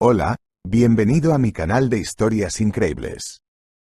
Hola, bienvenido a mi canal de historias increíbles.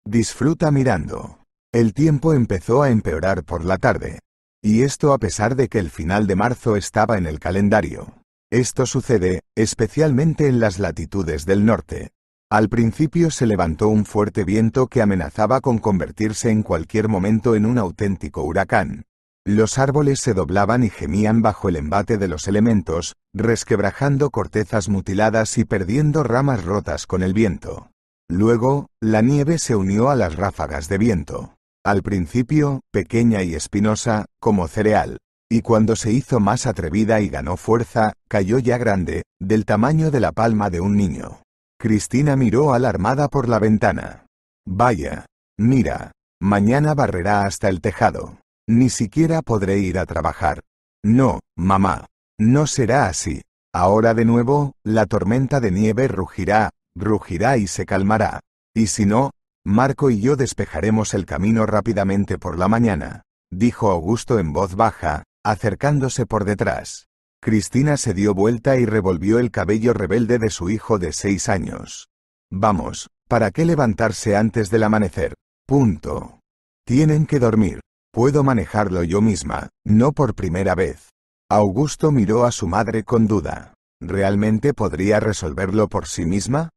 Disfruta mirando. El tiempo empezó a empeorar por la tarde. Y esto a pesar de que el final de marzo estaba en el calendario. Esto sucede, especialmente en las latitudes del norte. Al principio se levantó un fuerte viento que amenazaba con convertirse en cualquier momento en un auténtico huracán. Los árboles se doblaban y gemían bajo el embate de los elementos, resquebrajando cortezas mutiladas y perdiendo ramas rotas con el viento. Luego, la nieve se unió a las ráfagas de viento. Al principio, pequeña y espinosa, como cereal, y cuando se hizo más atrevida y ganó fuerza, cayó ya grande, del tamaño de la palma de un niño. Cristina miró alarmada por la ventana. Vaya, mira, mañana barrerá hasta el tejado. Ni siquiera podré ir a trabajar. No, mamá. No será así. Ahora de nuevo, la tormenta de nieve rugirá, rugirá y se calmará. Y si no, Marco y yo despejaremos el camino rápidamente por la mañana, dijo Augusto en voz baja, acercándose por detrás. Cristina se dio vuelta y revolvió el cabello rebelde de su hijo de seis años. Vamos, ¿para qué levantarse antes del amanecer? Punto. Tienen que dormir. Puedo manejarlo yo misma, no por primera vez. Augusto miró a su madre con duda. ¿Realmente podría resolverlo por sí misma?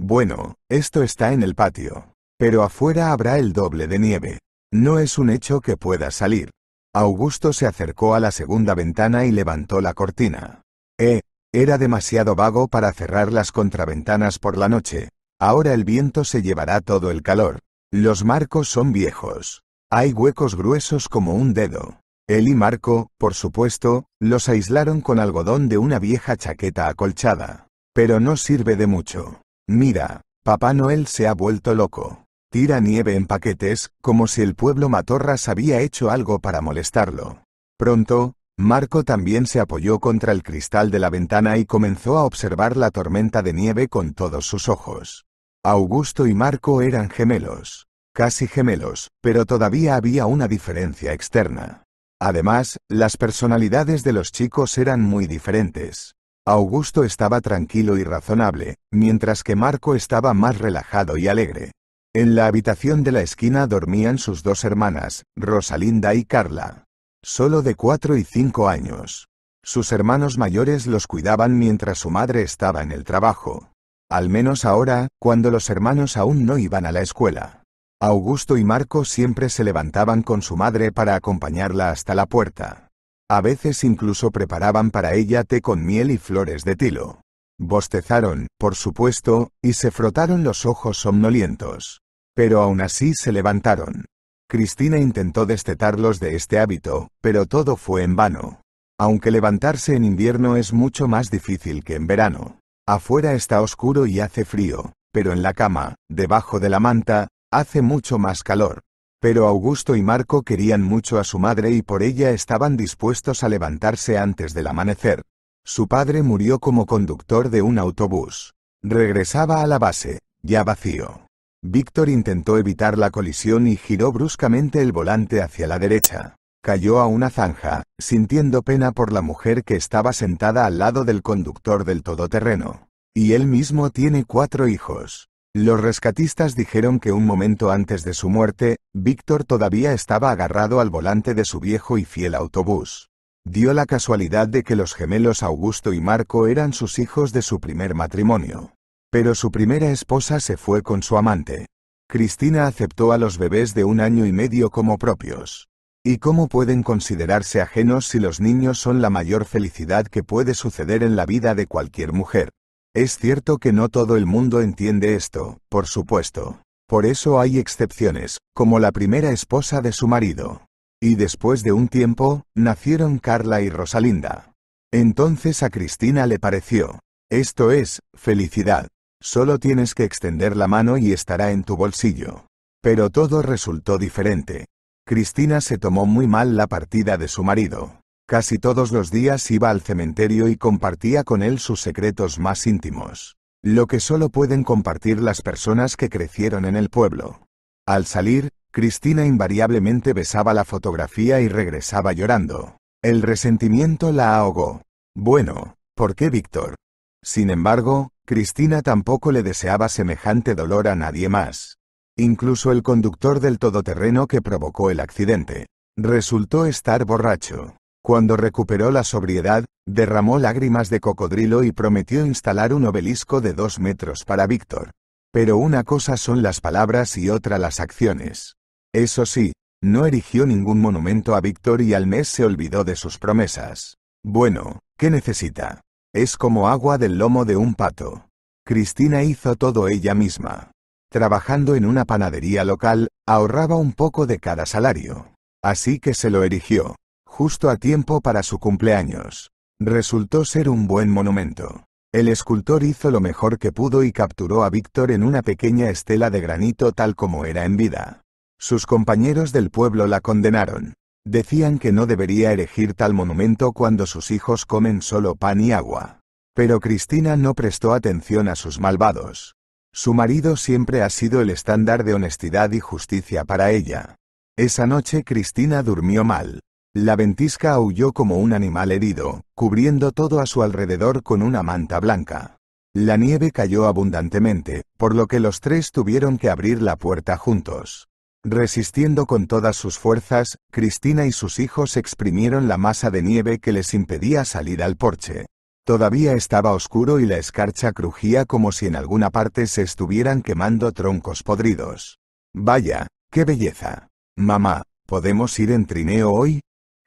Bueno, esto está en el patio. Pero afuera habrá el doble de nieve. No es un hecho que pueda salir. Augusto se acercó a la segunda ventana y levantó la cortina. Eh, era demasiado vago para cerrar las contraventanas por la noche. Ahora el viento se llevará todo el calor. Los marcos son viejos. Hay huecos gruesos como un dedo. Él y Marco, por supuesto, los aislaron con algodón de una vieja chaqueta acolchada. Pero no sirve de mucho. Mira, Papá Noel se ha vuelto loco. Tira nieve en paquetes, como si el pueblo Matorras había hecho algo para molestarlo. Pronto, Marco también se apoyó contra el cristal de la ventana y comenzó a observar la tormenta de nieve con todos sus ojos. Augusto y Marco eran gemelos casi gemelos, pero todavía había una diferencia externa. Además, las personalidades de los chicos eran muy diferentes. Augusto estaba tranquilo y razonable, mientras que Marco estaba más relajado y alegre. En la habitación de la esquina dormían sus dos hermanas, Rosalinda y Carla. Solo de cuatro y cinco años. Sus hermanos mayores los cuidaban mientras su madre estaba en el trabajo. Al menos ahora, cuando los hermanos aún no iban a la escuela. Augusto y Marco siempre se levantaban con su madre para acompañarla hasta la puerta. A veces incluso preparaban para ella té con miel y flores de tilo. Bostezaron, por supuesto, y se frotaron los ojos somnolientos. Pero aún así se levantaron. Cristina intentó destetarlos de este hábito, pero todo fue en vano. Aunque levantarse en invierno es mucho más difícil que en verano. Afuera está oscuro y hace frío, pero en la cama, debajo de la manta, Hace mucho más calor. Pero Augusto y Marco querían mucho a su madre y por ella estaban dispuestos a levantarse antes del amanecer. Su padre murió como conductor de un autobús. Regresaba a la base, ya vacío. Víctor intentó evitar la colisión y giró bruscamente el volante hacia la derecha. Cayó a una zanja, sintiendo pena por la mujer que estaba sentada al lado del conductor del todoterreno. Y él mismo tiene cuatro hijos. Los rescatistas dijeron que un momento antes de su muerte, Víctor todavía estaba agarrado al volante de su viejo y fiel autobús. Dio la casualidad de que los gemelos Augusto y Marco eran sus hijos de su primer matrimonio. Pero su primera esposa se fue con su amante. Cristina aceptó a los bebés de un año y medio como propios. ¿Y cómo pueden considerarse ajenos si los niños son la mayor felicidad que puede suceder en la vida de cualquier mujer? Es cierto que no todo el mundo entiende esto, por supuesto. Por eso hay excepciones, como la primera esposa de su marido. Y después de un tiempo, nacieron Carla y Rosalinda. Entonces a Cristina le pareció, esto es, felicidad. Solo tienes que extender la mano y estará en tu bolsillo. Pero todo resultó diferente. Cristina se tomó muy mal la partida de su marido. Casi todos los días iba al cementerio y compartía con él sus secretos más íntimos, lo que solo pueden compartir las personas que crecieron en el pueblo. Al salir, Cristina invariablemente besaba la fotografía y regresaba llorando. El resentimiento la ahogó. Bueno, ¿por qué Víctor? Sin embargo, Cristina tampoco le deseaba semejante dolor a nadie más. Incluso el conductor del todoterreno que provocó el accidente. Resultó estar borracho. Cuando recuperó la sobriedad, derramó lágrimas de cocodrilo y prometió instalar un obelisco de dos metros para Víctor. Pero una cosa son las palabras y otra las acciones. Eso sí, no erigió ningún monumento a Víctor y al mes se olvidó de sus promesas. Bueno, ¿qué necesita? Es como agua del lomo de un pato. Cristina hizo todo ella misma. Trabajando en una panadería local, ahorraba un poco de cada salario. Así que se lo erigió justo a tiempo para su cumpleaños. Resultó ser un buen monumento. El escultor hizo lo mejor que pudo y capturó a Víctor en una pequeña estela de granito tal como era en vida. Sus compañeros del pueblo la condenaron. Decían que no debería erigir tal monumento cuando sus hijos comen solo pan y agua. Pero Cristina no prestó atención a sus malvados. Su marido siempre ha sido el estándar de honestidad y justicia para ella. Esa noche Cristina durmió mal. La ventisca aulló como un animal herido, cubriendo todo a su alrededor con una manta blanca. La nieve cayó abundantemente, por lo que los tres tuvieron que abrir la puerta juntos. Resistiendo con todas sus fuerzas, Cristina y sus hijos exprimieron la masa de nieve que les impedía salir al porche. Todavía estaba oscuro y la escarcha crujía como si en alguna parte se estuvieran quemando troncos podridos. Vaya, qué belleza. Mamá, ¿podemos ir en trineo hoy?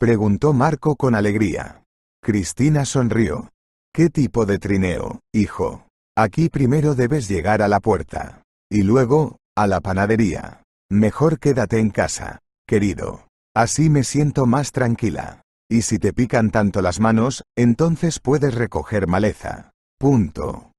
Preguntó Marco con alegría. Cristina sonrió. ¿Qué tipo de trineo, hijo? Aquí primero debes llegar a la puerta. Y luego, a la panadería. Mejor quédate en casa, querido. Así me siento más tranquila. Y si te pican tanto las manos, entonces puedes recoger maleza. Punto.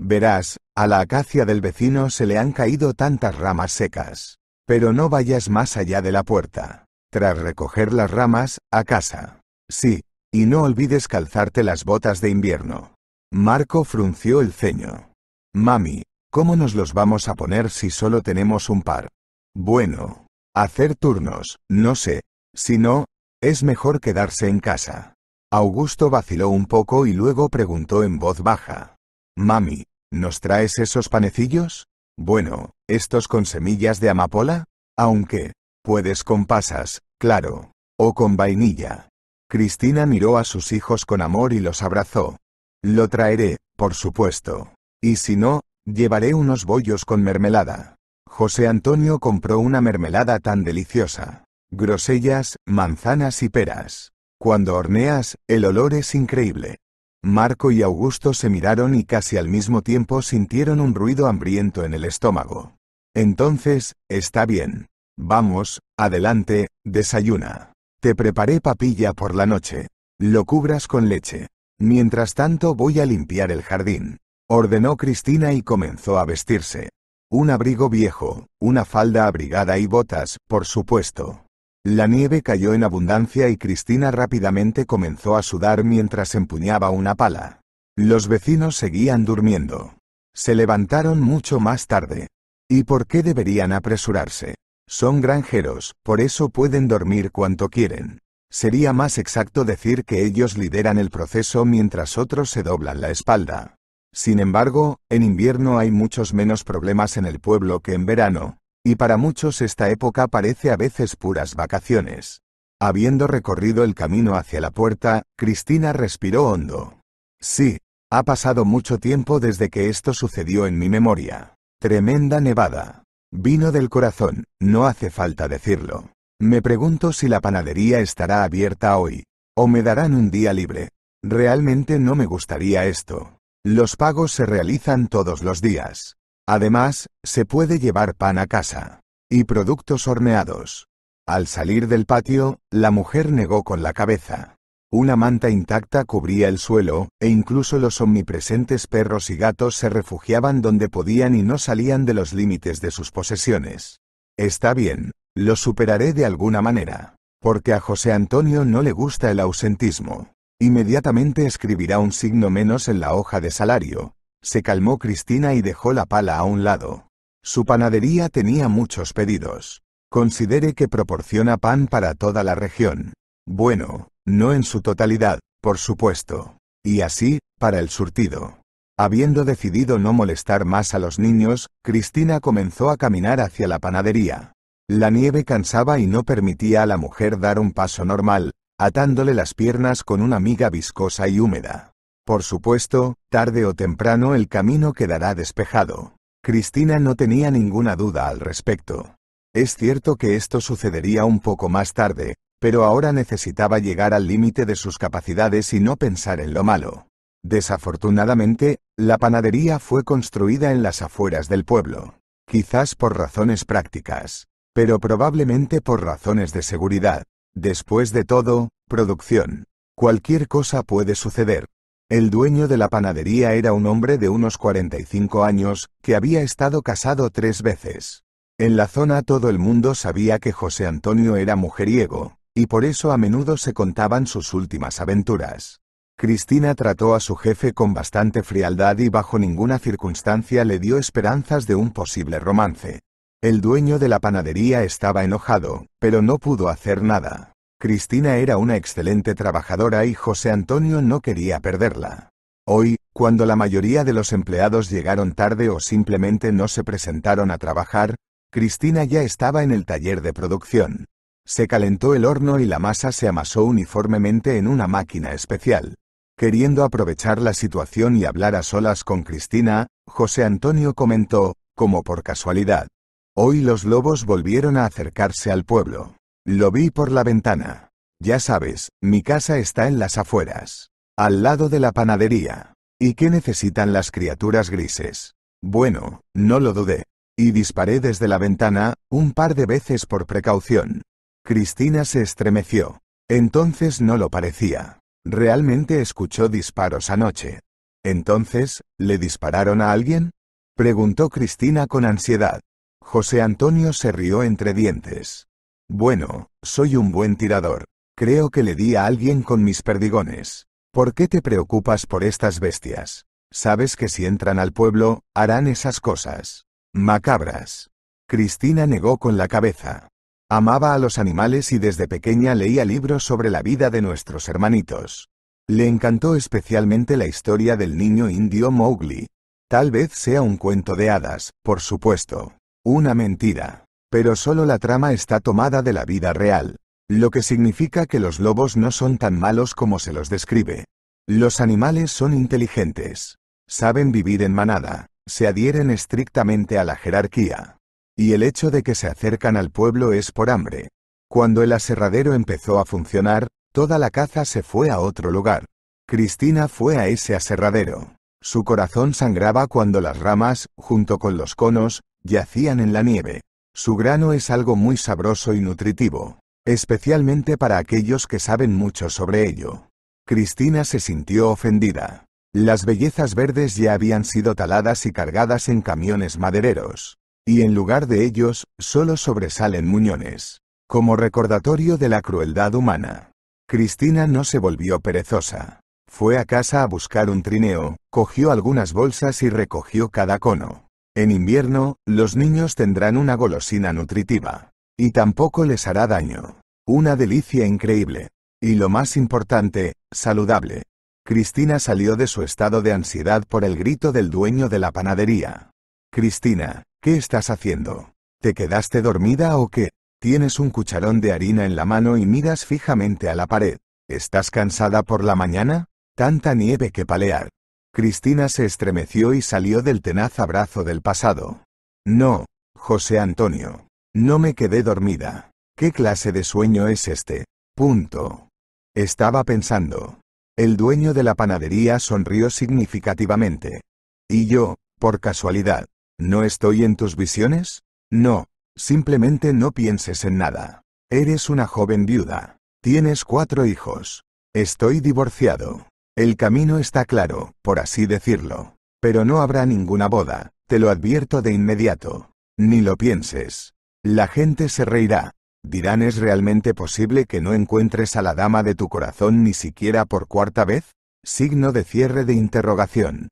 Verás, a la acacia del vecino se le han caído tantas ramas secas. Pero no vayas más allá de la puerta. Tras recoger las ramas, a casa. Sí. Y no olvides calzarte las botas de invierno. Marco frunció el ceño. Mami, ¿cómo nos los vamos a poner si solo tenemos un par? Bueno. Hacer turnos, no sé. Si no, es mejor quedarse en casa. Augusto vaciló un poco y luego preguntó en voz baja. Mami, ¿nos traes esos panecillos? Bueno, estos con semillas de amapola? Aunque, puedes con pasas, claro o con vainilla. Cristina miró a sus hijos con amor y los abrazó. Lo traeré, por supuesto. Y si no, llevaré unos bollos con mermelada. José Antonio compró una mermelada tan deliciosa. Grosellas, manzanas y peras. Cuando horneas, el olor es increíble. Marco y Augusto se miraron y casi al mismo tiempo sintieron un ruido hambriento en el estómago. Entonces, está bien. Vamos, adelante, desayuna. Te preparé papilla por la noche. Lo cubras con leche. Mientras tanto voy a limpiar el jardín. Ordenó Cristina y comenzó a vestirse. Un abrigo viejo, una falda abrigada y botas, por supuesto. La nieve cayó en abundancia y Cristina rápidamente comenzó a sudar mientras empuñaba una pala. Los vecinos seguían durmiendo. Se levantaron mucho más tarde. ¿Y por qué deberían apresurarse? Son granjeros, por eso pueden dormir cuanto quieren. Sería más exacto decir que ellos lideran el proceso mientras otros se doblan la espalda. Sin embargo, en invierno hay muchos menos problemas en el pueblo que en verano, y para muchos esta época parece a veces puras vacaciones. Habiendo recorrido el camino hacia la puerta, Cristina respiró hondo. Sí, ha pasado mucho tiempo desde que esto sucedió en mi memoria. Tremenda nevada. Vino del corazón, no hace falta decirlo. Me pregunto si la panadería estará abierta hoy, o me darán un día libre. Realmente no me gustaría esto. Los pagos se realizan todos los días. Además, se puede llevar pan a casa. Y productos horneados. Al salir del patio, la mujer negó con la cabeza. Una manta intacta cubría el suelo, e incluso los omnipresentes perros y gatos se refugiaban donde podían y no salían de los límites de sus posesiones. Está bien, lo superaré de alguna manera. Porque a José Antonio no le gusta el ausentismo. Inmediatamente escribirá un signo menos en la hoja de salario. Se calmó Cristina y dejó la pala a un lado. Su panadería tenía muchos pedidos. Considere que proporciona pan para toda la región. Bueno, no en su totalidad, por supuesto. Y así, para el surtido. Habiendo decidido no molestar más a los niños, Cristina comenzó a caminar hacia la panadería. La nieve cansaba y no permitía a la mujer dar un paso normal, atándole las piernas con una miga viscosa y húmeda. Por supuesto, tarde o temprano el camino quedará despejado. Cristina no tenía ninguna duda al respecto. Es cierto que esto sucedería un poco más tarde, pero ahora necesitaba llegar al límite de sus capacidades y no pensar en lo malo. Desafortunadamente, la panadería fue construida en las afueras del pueblo, quizás por razones prácticas, pero probablemente por razones de seguridad. Después de todo, producción. Cualquier cosa puede suceder. El dueño de la panadería era un hombre de unos 45 años, que había estado casado tres veces. En la zona todo el mundo sabía que José Antonio era mujeriego, y por eso a menudo se contaban sus últimas aventuras. Cristina trató a su jefe con bastante frialdad y bajo ninguna circunstancia le dio esperanzas de un posible romance. El dueño de la panadería estaba enojado, pero no pudo hacer nada. Cristina era una excelente trabajadora y José Antonio no quería perderla. Hoy, cuando la mayoría de los empleados llegaron tarde o simplemente no se presentaron a trabajar, Cristina ya estaba en el taller de producción. Se calentó el horno y la masa se amasó uniformemente en una máquina especial. Queriendo aprovechar la situación y hablar a solas con Cristina, José Antonio comentó, como por casualidad. Hoy los lobos volvieron a acercarse al pueblo. Lo vi por la ventana. Ya sabes, mi casa está en las afueras. Al lado de la panadería. ¿Y qué necesitan las criaturas grises? Bueno, no lo dudé. Y disparé desde la ventana, un par de veces por precaución. Cristina se estremeció. Entonces no lo parecía. Realmente escuchó disparos anoche. Entonces, ¿le dispararon a alguien? Preguntó Cristina con ansiedad. José Antonio se rió entre dientes. Bueno, soy un buen tirador. Creo que le di a alguien con mis perdigones. ¿Por qué te preocupas por estas bestias? Sabes que si entran al pueblo, harán esas cosas. Macabras. Cristina negó con la cabeza. Amaba a los animales y desde pequeña leía libros sobre la vida de nuestros hermanitos. Le encantó especialmente la historia del niño indio Mowgli. Tal vez sea un cuento de hadas, por supuesto. Una mentira. Pero solo la trama está tomada de la vida real. Lo que significa que los lobos no son tan malos como se los describe. Los animales son inteligentes. Saben vivir en manada. Se adhieren estrictamente a la jerarquía y el hecho de que se acercan al pueblo es por hambre. Cuando el aserradero empezó a funcionar, toda la caza se fue a otro lugar. Cristina fue a ese aserradero. Su corazón sangraba cuando las ramas, junto con los conos, yacían en la nieve. Su grano es algo muy sabroso y nutritivo, especialmente para aquellos que saben mucho sobre ello. Cristina se sintió ofendida. Las bellezas verdes ya habían sido taladas y cargadas en camiones madereros y en lugar de ellos, solo sobresalen muñones. Como recordatorio de la crueldad humana. Cristina no se volvió perezosa. Fue a casa a buscar un trineo, cogió algunas bolsas y recogió cada cono. En invierno, los niños tendrán una golosina nutritiva. Y tampoco les hará daño. Una delicia increíble. Y lo más importante, saludable. Cristina salió de su estado de ansiedad por el grito del dueño de la panadería. Cristina, ¿Qué estás haciendo? ¿Te quedaste dormida o qué? Tienes un cucharón de harina en la mano y miras fijamente a la pared. ¿Estás cansada por la mañana? Tanta nieve que palear. Cristina se estremeció y salió del tenaz abrazo del pasado. No, José Antonio. No me quedé dormida. ¿Qué clase de sueño es este? Punto. Estaba pensando. El dueño de la panadería sonrió significativamente. Y yo, por casualidad, ¿No estoy en tus visiones? No, simplemente no pienses en nada. Eres una joven viuda. Tienes cuatro hijos. Estoy divorciado. El camino está claro, por así decirlo. Pero no habrá ninguna boda, te lo advierto de inmediato. Ni lo pienses. La gente se reirá. Dirán, ¿es realmente posible que no encuentres a la dama de tu corazón ni siquiera por cuarta vez? Signo de cierre de interrogación.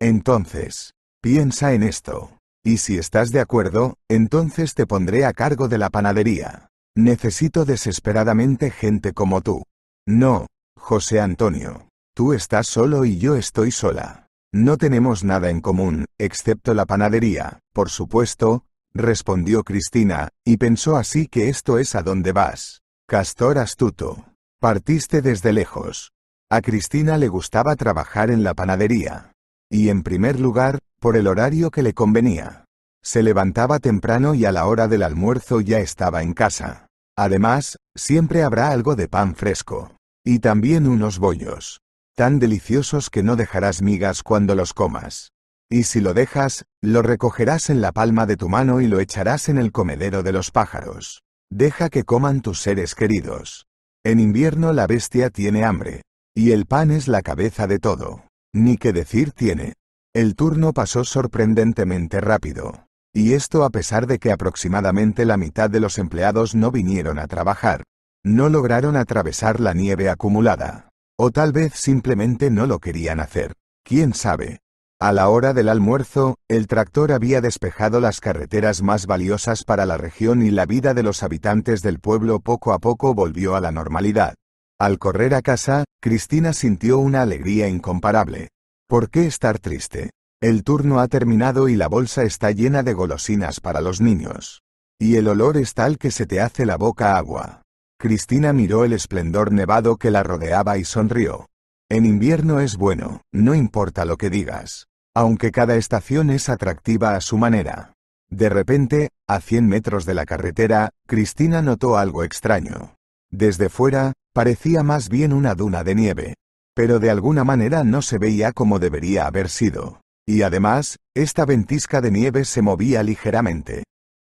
Entonces, Piensa en esto. Y si estás de acuerdo, entonces te pondré a cargo de la panadería. Necesito desesperadamente gente como tú. No, José Antonio. Tú estás solo y yo estoy sola. No tenemos nada en común, excepto la panadería, por supuesto, respondió Cristina, y pensó así que esto es a dónde vas. Castor astuto. Partiste desde lejos. A Cristina le gustaba trabajar en la panadería. Y en primer lugar, por el horario que le convenía. Se levantaba temprano y a la hora del almuerzo ya estaba en casa. Además, siempre habrá algo de pan fresco. Y también unos bollos. Tan deliciosos que no dejarás migas cuando los comas. Y si lo dejas, lo recogerás en la palma de tu mano y lo echarás en el comedero de los pájaros. Deja que coman tus seres queridos. En invierno la bestia tiene hambre. Y el pan es la cabeza de todo. Ni qué decir tiene. El turno pasó sorprendentemente rápido. Y esto a pesar de que aproximadamente la mitad de los empleados no vinieron a trabajar. No lograron atravesar la nieve acumulada. O tal vez simplemente no lo querían hacer. ¿Quién sabe? A la hora del almuerzo, el tractor había despejado las carreteras más valiosas para la región y la vida de los habitantes del pueblo poco a poco volvió a la normalidad. Al correr a casa, Cristina sintió una alegría incomparable. ¿Por qué estar triste? El turno ha terminado y la bolsa está llena de golosinas para los niños. Y el olor es tal que se te hace la boca agua. Cristina miró el esplendor nevado que la rodeaba y sonrió. En invierno es bueno, no importa lo que digas. Aunque cada estación es atractiva a su manera. De repente, a 100 metros de la carretera, Cristina notó algo extraño. Desde fuera, Parecía más bien una duna de nieve. Pero de alguna manera no se veía como debería haber sido. Y además, esta ventisca de nieve se movía ligeramente.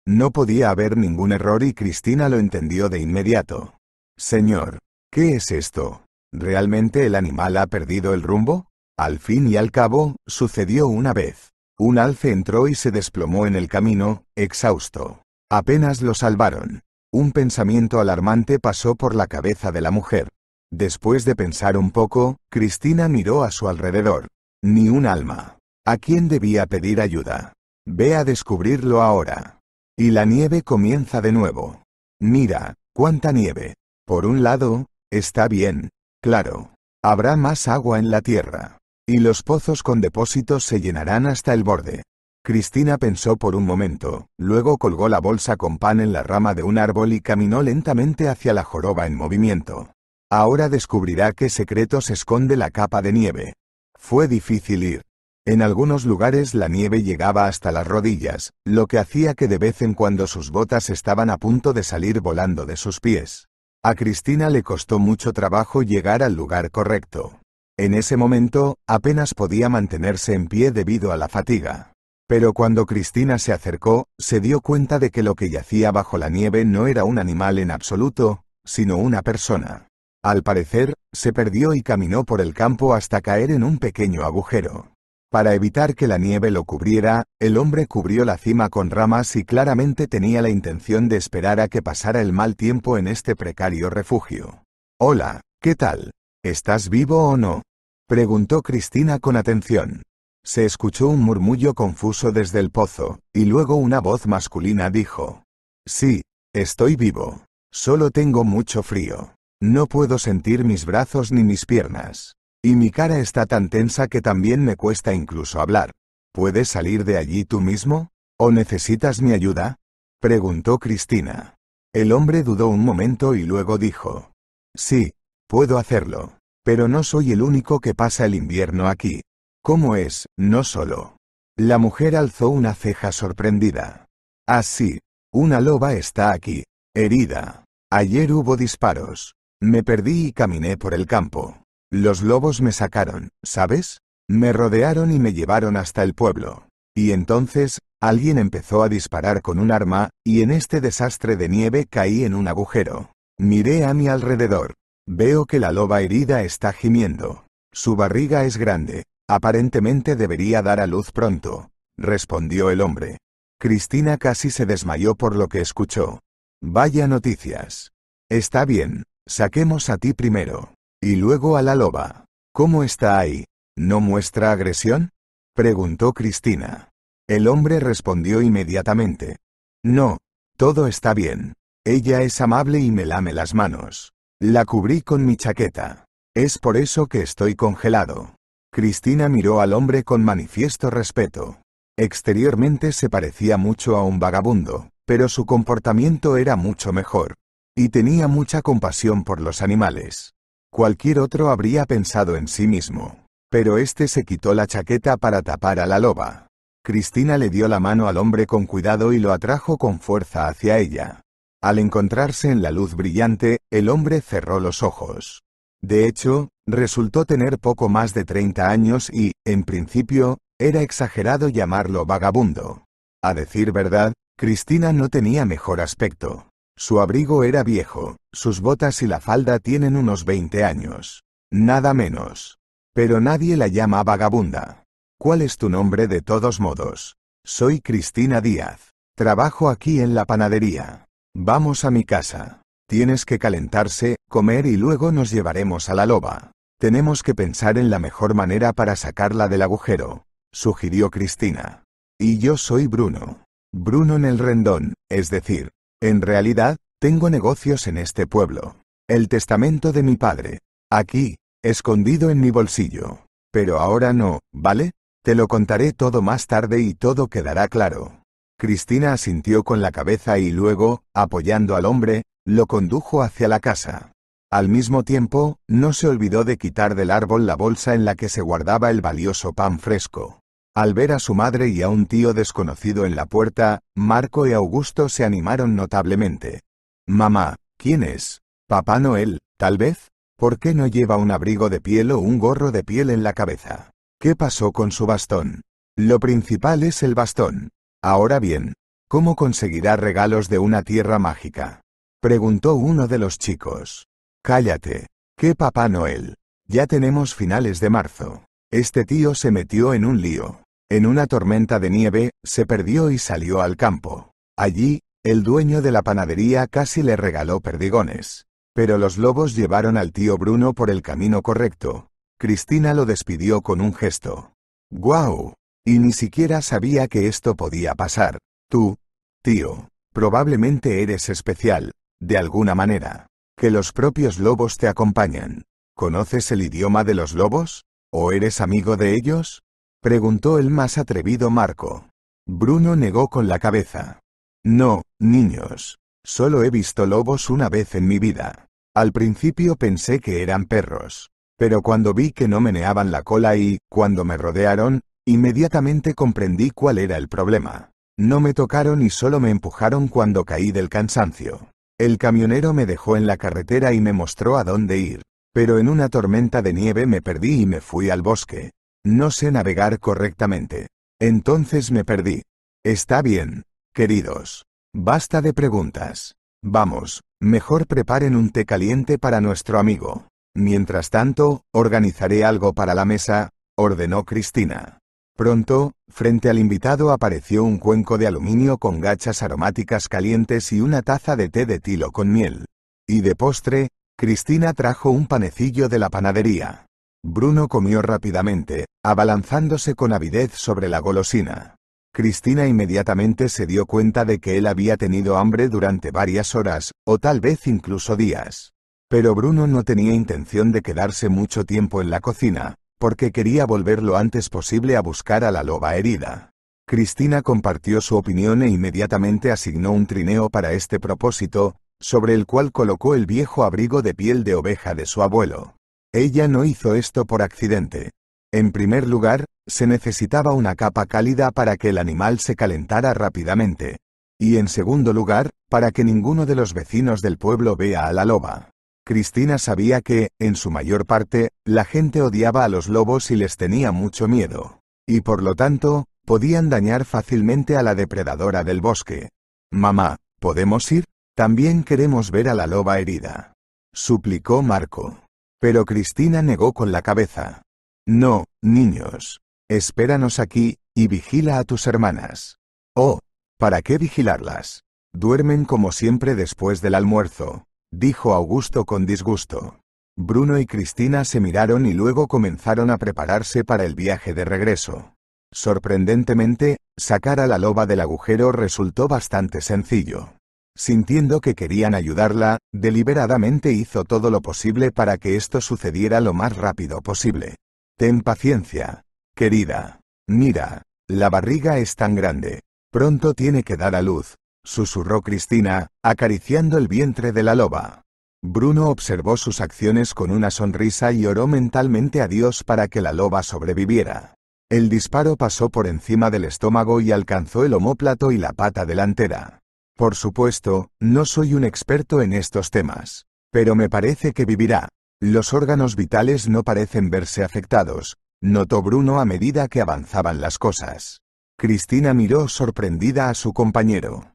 No podía haber ningún error y Cristina lo entendió de inmediato. Señor, ¿qué es esto? ¿Realmente el animal ha perdido el rumbo? Al fin y al cabo, sucedió una vez. Un alce entró y se desplomó en el camino, exhausto. Apenas lo salvaron. Un pensamiento alarmante pasó por la cabeza de la mujer. Después de pensar un poco, Cristina miró a su alrededor. Ni un alma. ¿A quién debía pedir ayuda? Ve a descubrirlo ahora. Y la nieve comienza de nuevo. Mira, cuánta nieve. Por un lado, está bien, claro. Habrá más agua en la tierra. Y los pozos con depósitos se llenarán hasta el borde. Cristina pensó por un momento, luego colgó la bolsa con pan en la rama de un árbol y caminó lentamente hacia la joroba en movimiento. Ahora descubrirá qué secretos esconde la capa de nieve. Fue difícil ir. En algunos lugares la nieve llegaba hasta las rodillas, lo que hacía que de vez en cuando sus botas estaban a punto de salir volando de sus pies. A Cristina le costó mucho trabajo llegar al lugar correcto. En ese momento, apenas podía mantenerse en pie debido a la fatiga. Pero cuando Cristina se acercó, se dio cuenta de que lo que yacía bajo la nieve no era un animal en absoluto, sino una persona. Al parecer, se perdió y caminó por el campo hasta caer en un pequeño agujero. Para evitar que la nieve lo cubriera, el hombre cubrió la cima con ramas y claramente tenía la intención de esperar a que pasara el mal tiempo en este precario refugio. Hola, ¿qué tal? ¿Estás vivo o no? preguntó Cristina con atención. Se escuchó un murmullo confuso desde el pozo, y luego una voz masculina dijo. Sí, estoy vivo. Solo tengo mucho frío. No puedo sentir mis brazos ni mis piernas. Y mi cara está tan tensa que también me cuesta incluso hablar. ¿Puedes salir de allí tú mismo? ¿O necesitas mi ayuda? Preguntó Cristina. El hombre dudó un momento y luego dijo. Sí, puedo hacerlo. Pero no soy el único que pasa el invierno aquí. ¿Cómo es, no solo? La mujer alzó una ceja sorprendida. Así, ah, una loba está aquí, herida. Ayer hubo disparos. Me perdí y caminé por el campo. Los lobos me sacaron, ¿sabes? Me rodearon y me llevaron hasta el pueblo. Y entonces, alguien empezó a disparar con un arma, y en este desastre de nieve caí en un agujero. Miré a mi alrededor. Veo que la loba herida está gimiendo. Su barriga es grande, Aparentemente debería dar a luz pronto, respondió el hombre. Cristina casi se desmayó por lo que escuchó. Vaya noticias. Está bien, saquemos a ti primero. Y luego a la loba. ¿Cómo está ahí? ¿No muestra agresión? preguntó Cristina. El hombre respondió inmediatamente. No, todo está bien. Ella es amable y me lame las manos. La cubrí con mi chaqueta. Es por eso que estoy congelado. Cristina miró al hombre con manifiesto respeto. Exteriormente se parecía mucho a un vagabundo, pero su comportamiento era mucho mejor. Y tenía mucha compasión por los animales. Cualquier otro habría pensado en sí mismo. Pero este se quitó la chaqueta para tapar a la loba. Cristina le dio la mano al hombre con cuidado y lo atrajo con fuerza hacia ella. Al encontrarse en la luz brillante, el hombre cerró los ojos. De hecho, resultó tener poco más de 30 años y, en principio, era exagerado llamarlo vagabundo. A decir verdad, Cristina no tenía mejor aspecto. Su abrigo era viejo, sus botas y la falda tienen unos 20 años. Nada menos. Pero nadie la llama vagabunda. ¿Cuál es tu nombre de todos modos? Soy Cristina Díaz. Trabajo aquí en la panadería. Vamos a mi casa. Tienes que calentarse, comer y luego nos llevaremos a la loba. Tenemos que pensar en la mejor manera para sacarla del agujero, sugirió Cristina. Y yo soy Bruno. Bruno en el rendón, es decir, en realidad, tengo negocios en este pueblo. El testamento de mi padre. Aquí, escondido en mi bolsillo. Pero ahora no, ¿vale? Te lo contaré todo más tarde y todo quedará claro. Cristina asintió con la cabeza y luego, apoyando al hombre, lo condujo hacia la casa. Al mismo tiempo, no se olvidó de quitar del árbol la bolsa en la que se guardaba el valioso pan fresco. Al ver a su madre y a un tío desconocido en la puerta, Marco y Augusto se animaron notablemente. Mamá, ¿quién es? Papá Noel, tal vez. ¿Por qué no lleva un abrigo de piel o un gorro de piel en la cabeza? ¿Qué pasó con su bastón? Lo principal es el bastón. Ahora bien, ¿cómo conseguirá regalos de una tierra mágica? Preguntó uno de los chicos. Cállate. ¿Qué Papá Noel? Ya tenemos finales de marzo. Este tío se metió en un lío. En una tormenta de nieve, se perdió y salió al campo. Allí, el dueño de la panadería casi le regaló perdigones. Pero los lobos llevaron al tío Bruno por el camino correcto. Cristina lo despidió con un gesto. ¡Guau! Y ni siquiera sabía que esto podía pasar. Tú, tío, probablemente eres especial, de alguna manera. Que los propios lobos te acompañan. ¿Conoces el idioma de los lobos? ¿O eres amigo de ellos? Preguntó el más atrevido Marco. Bruno negó con la cabeza. No, niños. Solo he visto lobos una vez en mi vida. Al principio pensé que eran perros. Pero cuando vi que no meneaban la cola y, cuando me rodearon, inmediatamente comprendí cuál era el problema. No me tocaron y solo me empujaron cuando caí del cansancio. El camionero me dejó en la carretera y me mostró a dónde ir, pero en una tormenta de nieve me perdí y me fui al bosque. No sé navegar correctamente. Entonces me perdí. Está bien, queridos. Basta de preguntas. Vamos, mejor preparen un té caliente para nuestro amigo. Mientras tanto, organizaré algo para la mesa, ordenó Cristina. Pronto, frente al invitado apareció un cuenco de aluminio con gachas aromáticas calientes y una taza de té de tilo con miel. Y de postre, Cristina trajo un panecillo de la panadería. Bruno comió rápidamente, abalanzándose con avidez sobre la golosina. Cristina inmediatamente se dio cuenta de que él había tenido hambre durante varias horas, o tal vez incluso días. Pero Bruno no tenía intención de quedarse mucho tiempo en la cocina, porque quería volver lo antes posible a buscar a la loba herida. Cristina compartió su opinión e inmediatamente asignó un trineo para este propósito, sobre el cual colocó el viejo abrigo de piel de oveja de su abuelo. Ella no hizo esto por accidente. En primer lugar, se necesitaba una capa cálida para que el animal se calentara rápidamente. Y en segundo lugar, para que ninguno de los vecinos del pueblo vea a la loba. Cristina sabía que, en su mayor parte, la gente odiaba a los lobos y les tenía mucho miedo. Y por lo tanto, podían dañar fácilmente a la depredadora del bosque. Mamá, ¿podemos ir? También queremos ver a la loba herida. Suplicó Marco. Pero Cristina negó con la cabeza. No, niños. Espéranos aquí, y vigila a tus hermanas. Oh, ¿para qué vigilarlas? Duermen como siempre después del almuerzo dijo Augusto con disgusto. Bruno y Cristina se miraron y luego comenzaron a prepararse para el viaje de regreso. Sorprendentemente, sacar a la loba del agujero resultó bastante sencillo. Sintiendo que querían ayudarla, deliberadamente hizo todo lo posible para que esto sucediera lo más rápido posible. Ten paciencia. Querida. Mira. La barriga es tan grande. Pronto tiene que dar a luz, susurró Cristina, acariciando el vientre de la loba. Bruno observó sus acciones con una sonrisa y oró mentalmente a Dios para que la loba sobreviviera. El disparo pasó por encima del estómago y alcanzó el omóplato y la pata delantera. Por supuesto, no soy un experto en estos temas. Pero me parece que vivirá. Los órganos vitales no parecen verse afectados, notó Bruno a medida que avanzaban las cosas. Cristina miró sorprendida a su compañero.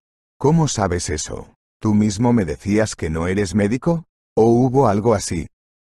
¿Cómo sabes eso? ¿Tú mismo me decías que no eres médico? ¿O hubo algo así?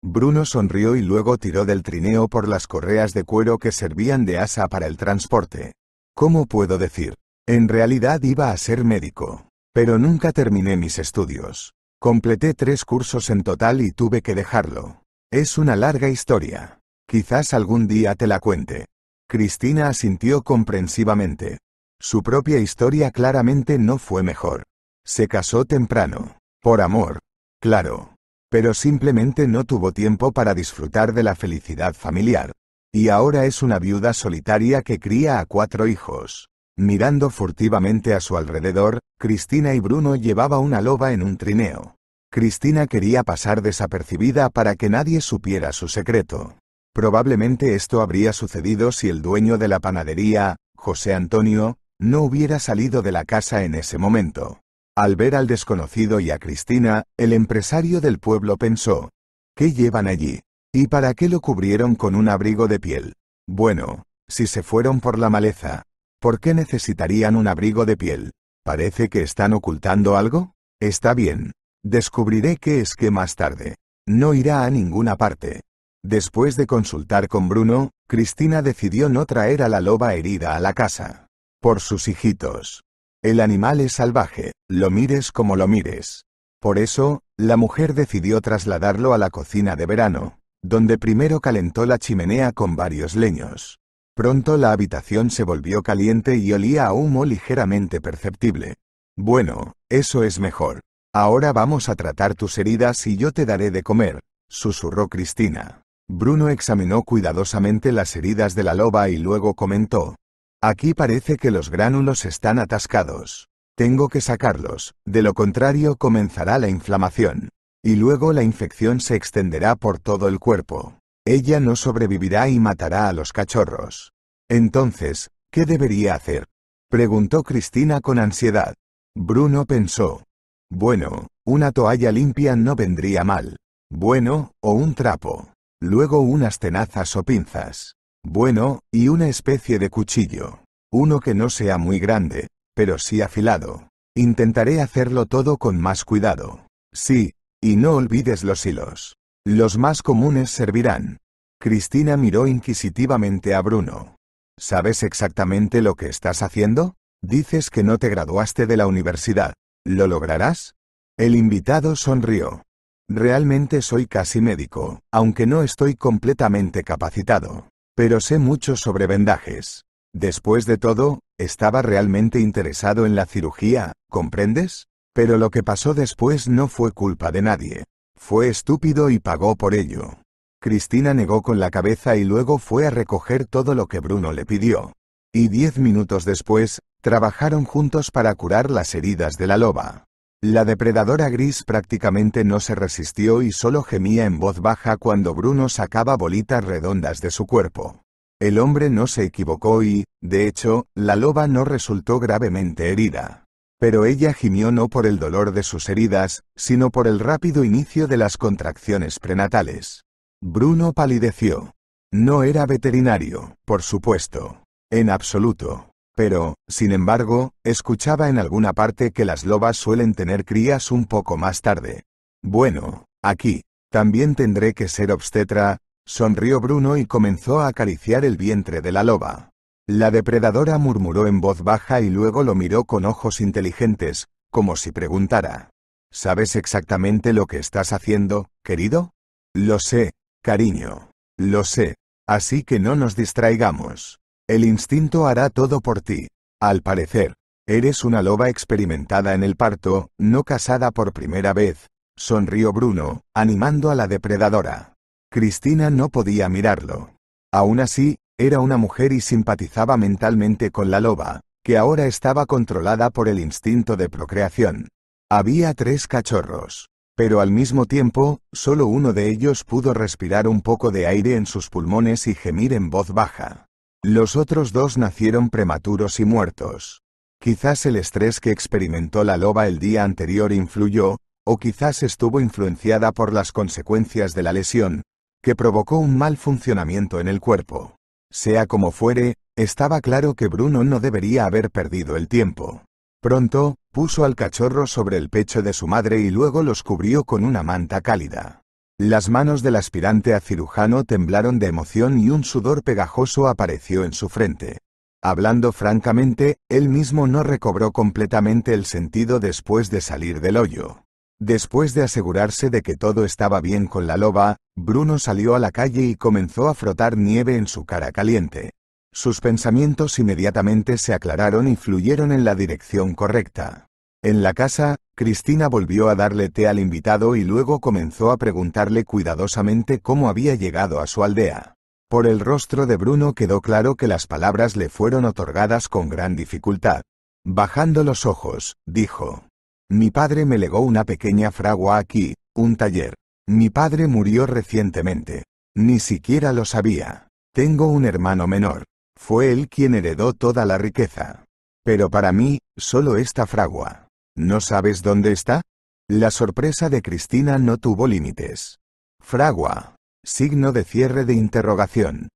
Bruno sonrió y luego tiró del trineo por las correas de cuero que servían de asa para el transporte. ¿Cómo puedo decir? En realidad iba a ser médico. Pero nunca terminé mis estudios. Completé tres cursos en total y tuve que dejarlo. Es una larga historia. Quizás algún día te la cuente. Cristina asintió comprensivamente. Su propia historia claramente no fue mejor. Se casó temprano. Por amor. Claro. Pero simplemente no tuvo tiempo para disfrutar de la felicidad familiar. Y ahora es una viuda solitaria que cría a cuatro hijos. Mirando furtivamente a su alrededor, Cristina y Bruno llevaba una loba en un trineo. Cristina quería pasar desapercibida para que nadie supiera su secreto. Probablemente esto habría sucedido si el dueño de la panadería, José Antonio, no hubiera salido de la casa en ese momento. Al ver al desconocido y a Cristina, el empresario del pueblo pensó, ¿qué llevan allí? ¿Y para qué lo cubrieron con un abrigo de piel? Bueno, si se fueron por la maleza, ¿por qué necesitarían un abrigo de piel? ¿Parece que están ocultando algo? Está bien. Descubriré qué es que más tarde. No irá a ninguna parte. Después de consultar con Bruno, Cristina decidió no traer a la loba herida a la casa. Por sus hijitos. El animal es salvaje, lo mires como lo mires. Por eso, la mujer decidió trasladarlo a la cocina de verano, donde primero calentó la chimenea con varios leños. Pronto la habitación se volvió caliente y olía a humo ligeramente perceptible. Bueno, eso es mejor. Ahora vamos a tratar tus heridas y yo te daré de comer, susurró Cristina. Bruno examinó cuidadosamente las heridas de la loba y luego comentó, Aquí parece que los gránulos están atascados. Tengo que sacarlos, de lo contrario comenzará la inflamación. Y luego la infección se extenderá por todo el cuerpo. Ella no sobrevivirá y matará a los cachorros. Entonces, ¿qué debería hacer? Preguntó Cristina con ansiedad. Bruno pensó. Bueno, una toalla limpia no vendría mal. Bueno, o un trapo. Luego unas tenazas o pinzas. Bueno, y una especie de cuchillo. Uno que no sea muy grande, pero sí afilado. Intentaré hacerlo todo con más cuidado. Sí, y no olvides los hilos. Los más comunes servirán. Cristina miró inquisitivamente a Bruno. ¿Sabes exactamente lo que estás haciendo? Dices que no te graduaste de la universidad. ¿Lo lograrás? El invitado sonrió. Realmente soy casi médico, aunque no estoy completamente capacitado. Pero sé mucho sobre vendajes. Después de todo, estaba realmente interesado en la cirugía, ¿comprendes? Pero lo que pasó después no fue culpa de nadie. Fue estúpido y pagó por ello. Cristina negó con la cabeza y luego fue a recoger todo lo que Bruno le pidió. Y diez minutos después, trabajaron juntos para curar las heridas de la loba. La depredadora gris prácticamente no se resistió y solo gemía en voz baja cuando Bruno sacaba bolitas redondas de su cuerpo. El hombre no se equivocó y, de hecho, la loba no resultó gravemente herida. Pero ella gimió no por el dolor de sus heridas, sino por el rápido inicio de las contracciones prenatales. Bruno palideció. No era veterinario, por supuesto. En absoluto. Pero, sin embargo, escuchaba en alguna parte que las lobas suelen tener crías un poco más tarde. Bueno, aquí, también tendré que ser obstetra, sonrió Bruno y comenzó a acariciar el vientre de la loba. La depredadora murmuró en voz baja y luego lo miró con ojos inteligentes, como si preguntara. ¿Sabes exactamente lo que estás haciendo, querido? Lo sé, cariño. Lo sé. Así que no nos distraigamos. El instinto hará todo por ti. Al parecer, eres una loba experimentada en el parto, no casada por primera vez. Sonrió Bruno, animando a la depredadora. Cristina no podía mirarlo. Aún así, era una mujer y simpatizaba mentalmente con la loba, que ahora estaba controlada por el instinto de procreación. Había tres cachorros. Pero al mismo tiempo, solo uno de ellos pudo respirar un poco de aire en sus pulmones y gemir en voz baja. Los otros dos nacieron prematuros y muertos. Quizás el estrés que experimentó la loba el día anterior influyó, o quizás estuvo influenciada por las consecuencias de la lesión, que provocó un mal funcionamiento en el cuerpo. Sea como fuere, estaba claro que Bruno no debería haber perdido el tiempo. Pronto, puso al cachorro sobre el pecho de su madre y luego los cubrió con una manta cálida. Las manos del aspirante a cirujano temblaron de emoción y un sudor pegajoso apareció en su frente. Hablando francamente, él mismo no recobró completamente el sentido después de salir del hoyo. Después de asegurarse de que todo estaba bien con la loba, Bruno salió a la calle y comenzó a frotar nieve en su cara caliente. Sus pensamientos inmediatamente se aclararon y fluyeron en la dirección correcta. En la casa, Cristina volvió a darle té al invitado y luego comenzó a preguntarle cuidadosamente cómo había llegado a su aldea. Por el rostro de Bruno quedó claro que las palabras le fueron otorgadas con gran dificultad. Bajando los ojos, dijo. Mi padre me legó una pequeña fragua aquí, un taller. Mi padre murió recientemente. Ni siquiera lo sabía. Tengo un hermano menor. Fue él quien heredó toda la riqueza. Pero para mí, solo esta fragua. ¿No sabes dónde está? La sorpresa de Cristina no tuvo límites. Fragua. Signo de cierre de interrogación.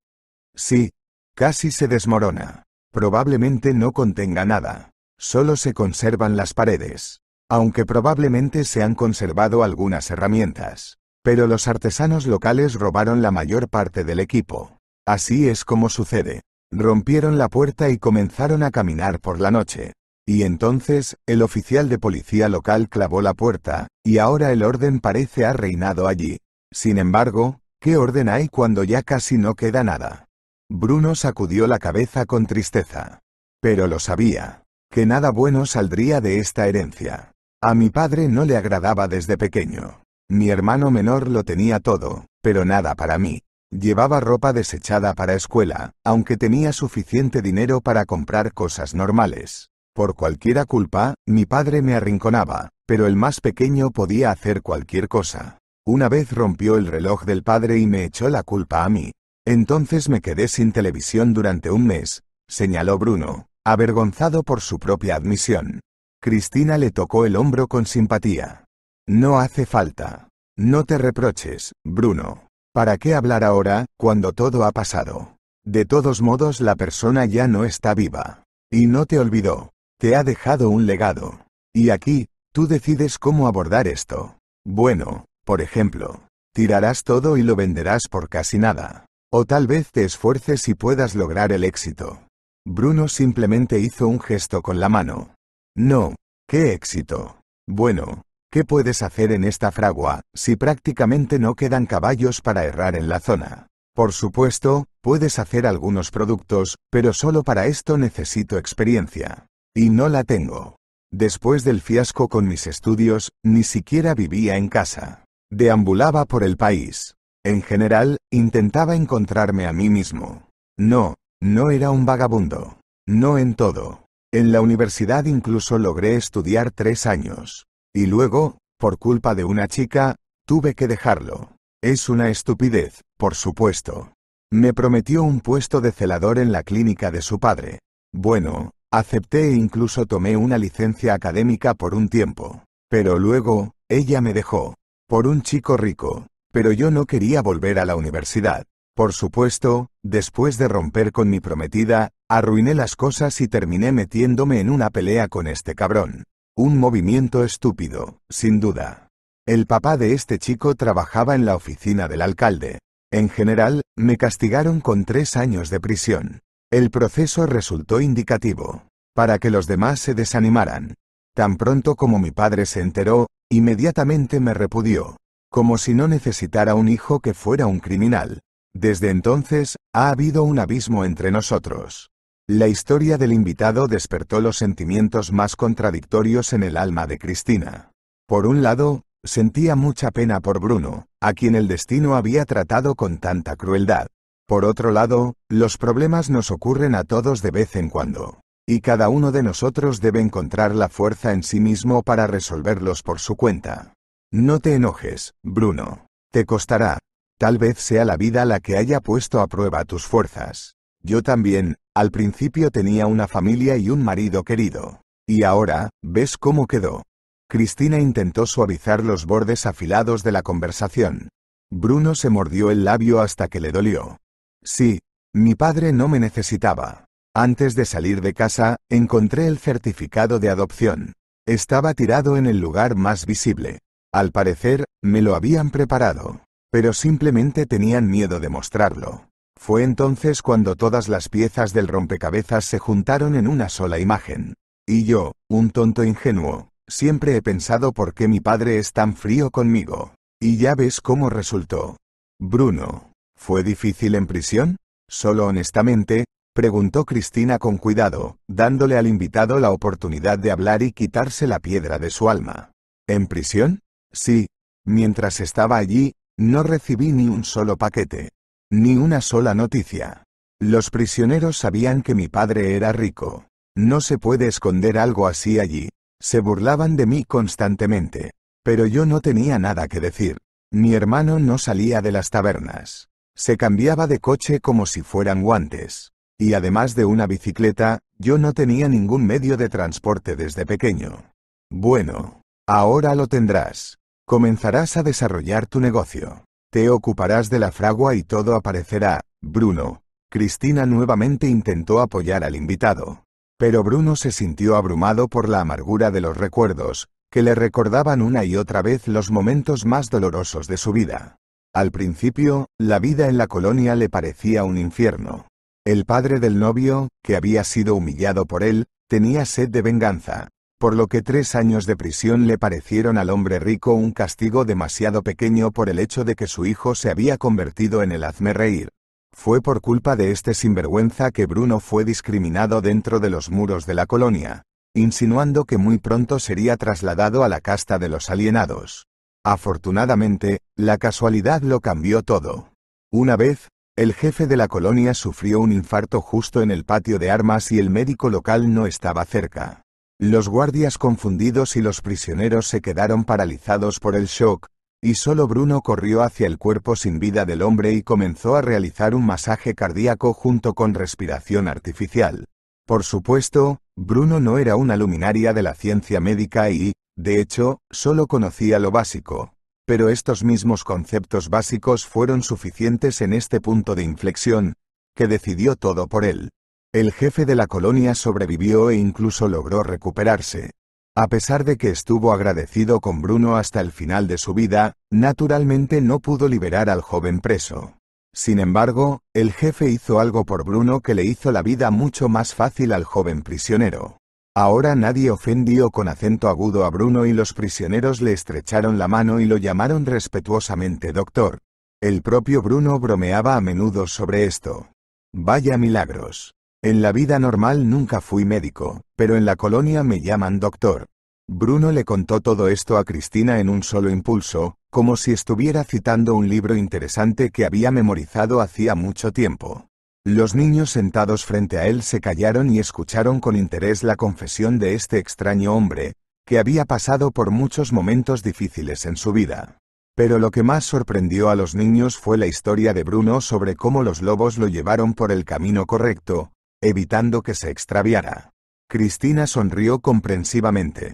Sí. Casi se desmorona. Probablemente no contenga nada. Solo se conservan las paredes. Aunque probablemente se han conservado algunas herramientas. Pero los artesanos locales robaron la mayor parte del equipo. Así es como sucede. Rompieron la puerta y comenzaron a caminar por la noche. Y entonces, el oficial de policía local clavó la puerta, y ahora el orden parece ha reinado allí. Sin embargo, ¿qué orden hay cuando ya casi no queda nada? Bruno sacudió la cabeza con tristeza. Pero lo sabía. Que nada bueno saldría de esta herencia. A mi padre no le agradaba desde pequeño. Mi hermano menor lo tenía todo, pero nada para mí. Llevaba ropa desechada para escuela, aunque tenía suficiente dinero para comprar cosas normales. Por cualquiera culpa, mi padre me arrinconaba, pero el más pequeño podía hacer cualquier cosa. Una vez rompió el reloj del padre y me echó la culpa a mí. Entonces me quedé sin televisión durante un mes, señaló Bruno, avergonzado por su propia admisión. Cristina le tocó el hombro con simpatía. No hace falta. No te reproches, Bruno. ¿Para qué hablar ahora, cuando todo ha pasado? De todos modos la persona ya no está viva. Y no te olvidó. Te ha dejado un legado. Y aquí, tú decides cómo abordar esto. Bueno, por ejemplo, tirarás todo y lo venderás por casi nada. O tal vez te esfuerces y puedas lograr el éxito. Bruno simplemente hizo un gesto con la mano. No, qué éxito. Bueno, ¿qué puedes hacer en esta fragua, si prácticamente no quedan caballos para errar en la zona? Por supuesto, puedes hacer algunos productos, pero solo para esto necesito experiencia. Y no la tengo. Después del fiasco con mis estudios, ni siquiera vivía en casa. Deambulaba por el país. En general, intentaba encontrarme a mí mismo. No, no era un vagabundo. No en todo. En la universidad incluso logré estudiar tres años. Y luego, por culpa de una chica, tuve que dejarlo. Es una estupidez, por supuesto. Me prometió un puesto de celador en la clínica de su padre. Bueno, Acepté e incluso tomé una licencia académica por un tiempo. Pero luego, ella me dejó. Por un chico rico. Pero yo no quería volver a la universidad. Por supuesto, después de romper con mi prometida, arruiné las cosas y terminé metiéndome en una pelea con este cabrón. Un movimiento estúpido, sin duda. El papá de este chico trabajaba en la oficina del alcalde. En general, me castigaron con tres años de prisión. El proceso resultó indicativo, para que los demás se desanimaran. Tan pronto como mi padre se enteró, inmediatamente me repudió, como si no necesitara un hijo que fuera un criminal. Desde entonces, ha habido un abismo entre nosotros. La historia del invitado despertó los sentimientos más contradictorios en el alma de Cristina. Por un lado, sentía mucha pena por Bruno, a quien el destino había tratado con tanta crueldad. Por otro lado, los problemas nos ocurren a todos de vez en cuando. Y cada uno de nosotros debe encontrar la fuerza en sí mismo para resolverlos por su cuenta. No te enojes, Bruno. Te costará. Tal vez sea la vida la que haya puesto a prueba tus fuerzas. Yo también, al principio tenía una familia y un marido querido. Y ahora, ¿ves cómo quedó? Cristina intentó suavizar los bordes afilados de la conversación. Bruno se mordió el labio hasta que le dolió. Sí, mi padre no me necesitaba. Antes de salir de casa, encontré el certificado de adopción. Estaba tirado en el lugar más visible. Al parecer, me lo habían preparado, pero simplemente tenían miedo de mostrarlo. Fue entonces cuando todas las piezas del rompecabezas se juntaron en una sola imagen. Y yo, un tonto ingenuo, siempre he pensado por qué mi padre es tan frío conmigo. Y ya ves cómo resultó. Bruno. ¿Fue difícil en prisión? Solo honestamente, preguntó Cristina con cuidado, dándole al invitado la oportunidad de hablar y quitarse la piedra de su alma. ¿En prisión? Sí. Mientras estaba allí, no recibí ni un solo paquete. Ni una sola noticia. Los prisioneros sabían que mi padre era rico. No se puede esconder algo así allí. Se burlaban de mí constantemente. Pero yo no tenía nada que decir. Mi hermano no salía de las tabernas. Se cambiaba de coche como si fueran guantes. Y además de una bicicleta, yo no tenía ningún medio de transporte desde pequeño. Bueno, ahora lo tendrás. Comenzarás a desarrollar tu negocio. Te ocuparás de la fragua y todo aparecerá, Bruno. Cristina nuevamente intentó apoyar al invitado. Pero Bruno se sintió abrumado por la amargura de los recuerdos, que le recordaban una y otra vez los momentos más dolorosos de su vida. Al principio, la vida en la colonia le parecía un infierno. El padre del novio, que había sido humillado por él, tenía sed de venganza, por lo que tres años de prisión le parecieron al hombre rico un castigo demasiado pequeño por el hecho de que su hijo se había convertido en el hazme reír. Fue por culpa de este sinvergüenza que Bruno fue discriminado dentro de los muros de la colonia, insinuando que muy pronto sería trasladado a la casta de los alienados. Afortunadamente, la casualidad lo cambió todo. Una vez, el jefe de la colonia sufrió un infarto justo en el patio de armas y el médico local no estaba cerca. Los guardias confundidos y los prisioneros se quedaron paralizados por el shock, y solo Bruno corrió hacia el cuerpo sin vida del hombre y comenzó a realizar un masaje cardíaco junto con respiración artificial. Por supuesto, Bruno no era una luminaria de la ciencia médica y, de hecho, solo conocía lo básico. Pero estos mismos conceptos básicos fueron suficientes en este punto de inflexión, que decidió todo por él. El jefe de la colonia sobrevivió e incluso logró recuperarse. A pesar de que estuvo agradecido con Bruno hasta el final de su vida, naturalmente no pudo liberar al joven preso. Sin embargo, el jefe hizo algo por Bruno que le hizo la vida mucho más fácil al joven prisionero. Ahora nadie ofendió con acento agudo a Bruno y los prisioneros le estrecharon la mano y lo llamaron respetuosamente doctor. El propio Bruno bromeaba a menudo sobre esto. Vaya milagros. En la vida normal nunca fui médico, pero en la colonia me llaman doctor. Bruno le contó todo esto a Cristina en un solo impulso, como si estuviera citando un libro interesante que había memorizado hacía mucho tiempo. Los niños sentados frente a él se callaron y escucharon con interés la confesión de este extraño hombre, que había pasado por muchos momentos difíciles en su vida. Pero lo que más sorprendió a los niños fue la historia de Bruno sobre cómo los lobos lo llevaron por el camino correcto, evitando que se extraviara. Cristina sonrió comprensivamente.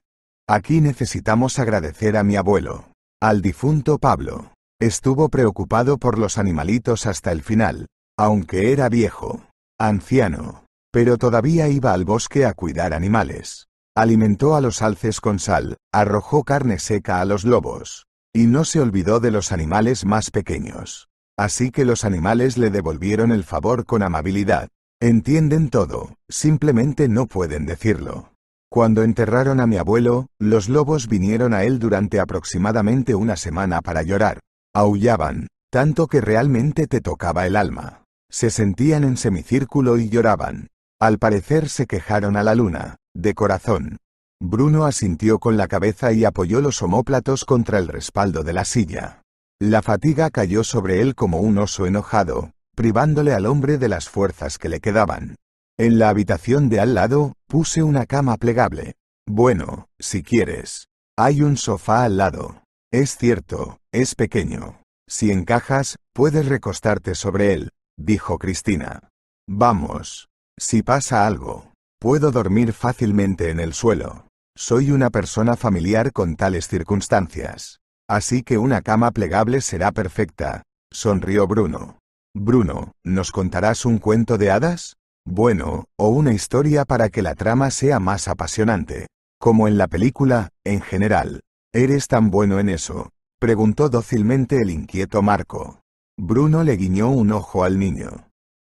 Aquí necesitamos agradecer a mi abuelo, al difunto Pablo. Estuvo preocupado por los animalitos hasta el final, aunque era viejo, anciano, pero todavía iba al bosque a cuidar animales. Alimentó a los alces con sal, arrojó carne seca a los lobos, y no se olvidó de los animales más pequeños. Así que los animales le devolvieron el favor con amabilidad. Entienden todo, simplemente no pueden decirlo. Cuando enterraron a mi abuelo, los lobos vinieron a él durante aproximadamente una semana para llorar. Aullaban, tanto que realmente te tocaba el alma. Se sentían en semicírculo y lloraban. Al parecer se quejaron a la luna, de corazón. Bruno asintió con la cabeza y apoyó los homóplatos contra el respaldo de la silla. La fatiga cayó sobre él como un oso enojado, privándole al hombre de las fuerzas que le quedaban. En la habitación de al lado, puse una cama plegable. Bueno, si quieres. Hay un sofá al lado. Es cierto, es pequeño. Si encajas, puedes recostarte sobre él, dijo Cristina. Vamos. Si pasa algo, puedo dormir fácilmente en el suelo. Soy una persona familiar con tales circunstancias. Así que una cama plegable será perfecta, sonrió Bruno. Bruno, ¿nos contarás un cuento de hadas? Bueno, o una historia para que la trama sea más apasionante. Como en la película, en general. ¿Eres tan bueno en eso? preguntó dócilmente el inquieto Marco. Bruno le guiñó un ojo al niño.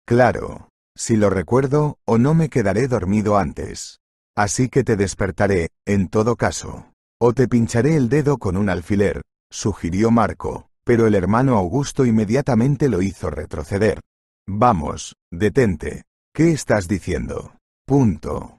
Claro. Si lo recuerdo, o no me quedaré dormido antes. Así que te despertaré, en todo caso. O te pincharé el dedo con un alfiler, sugirió Marco, pero el hermano Augusto inmediatamente lo hizo retroceder. Vamos, detente. ¿Qué estás diciendo? Punto.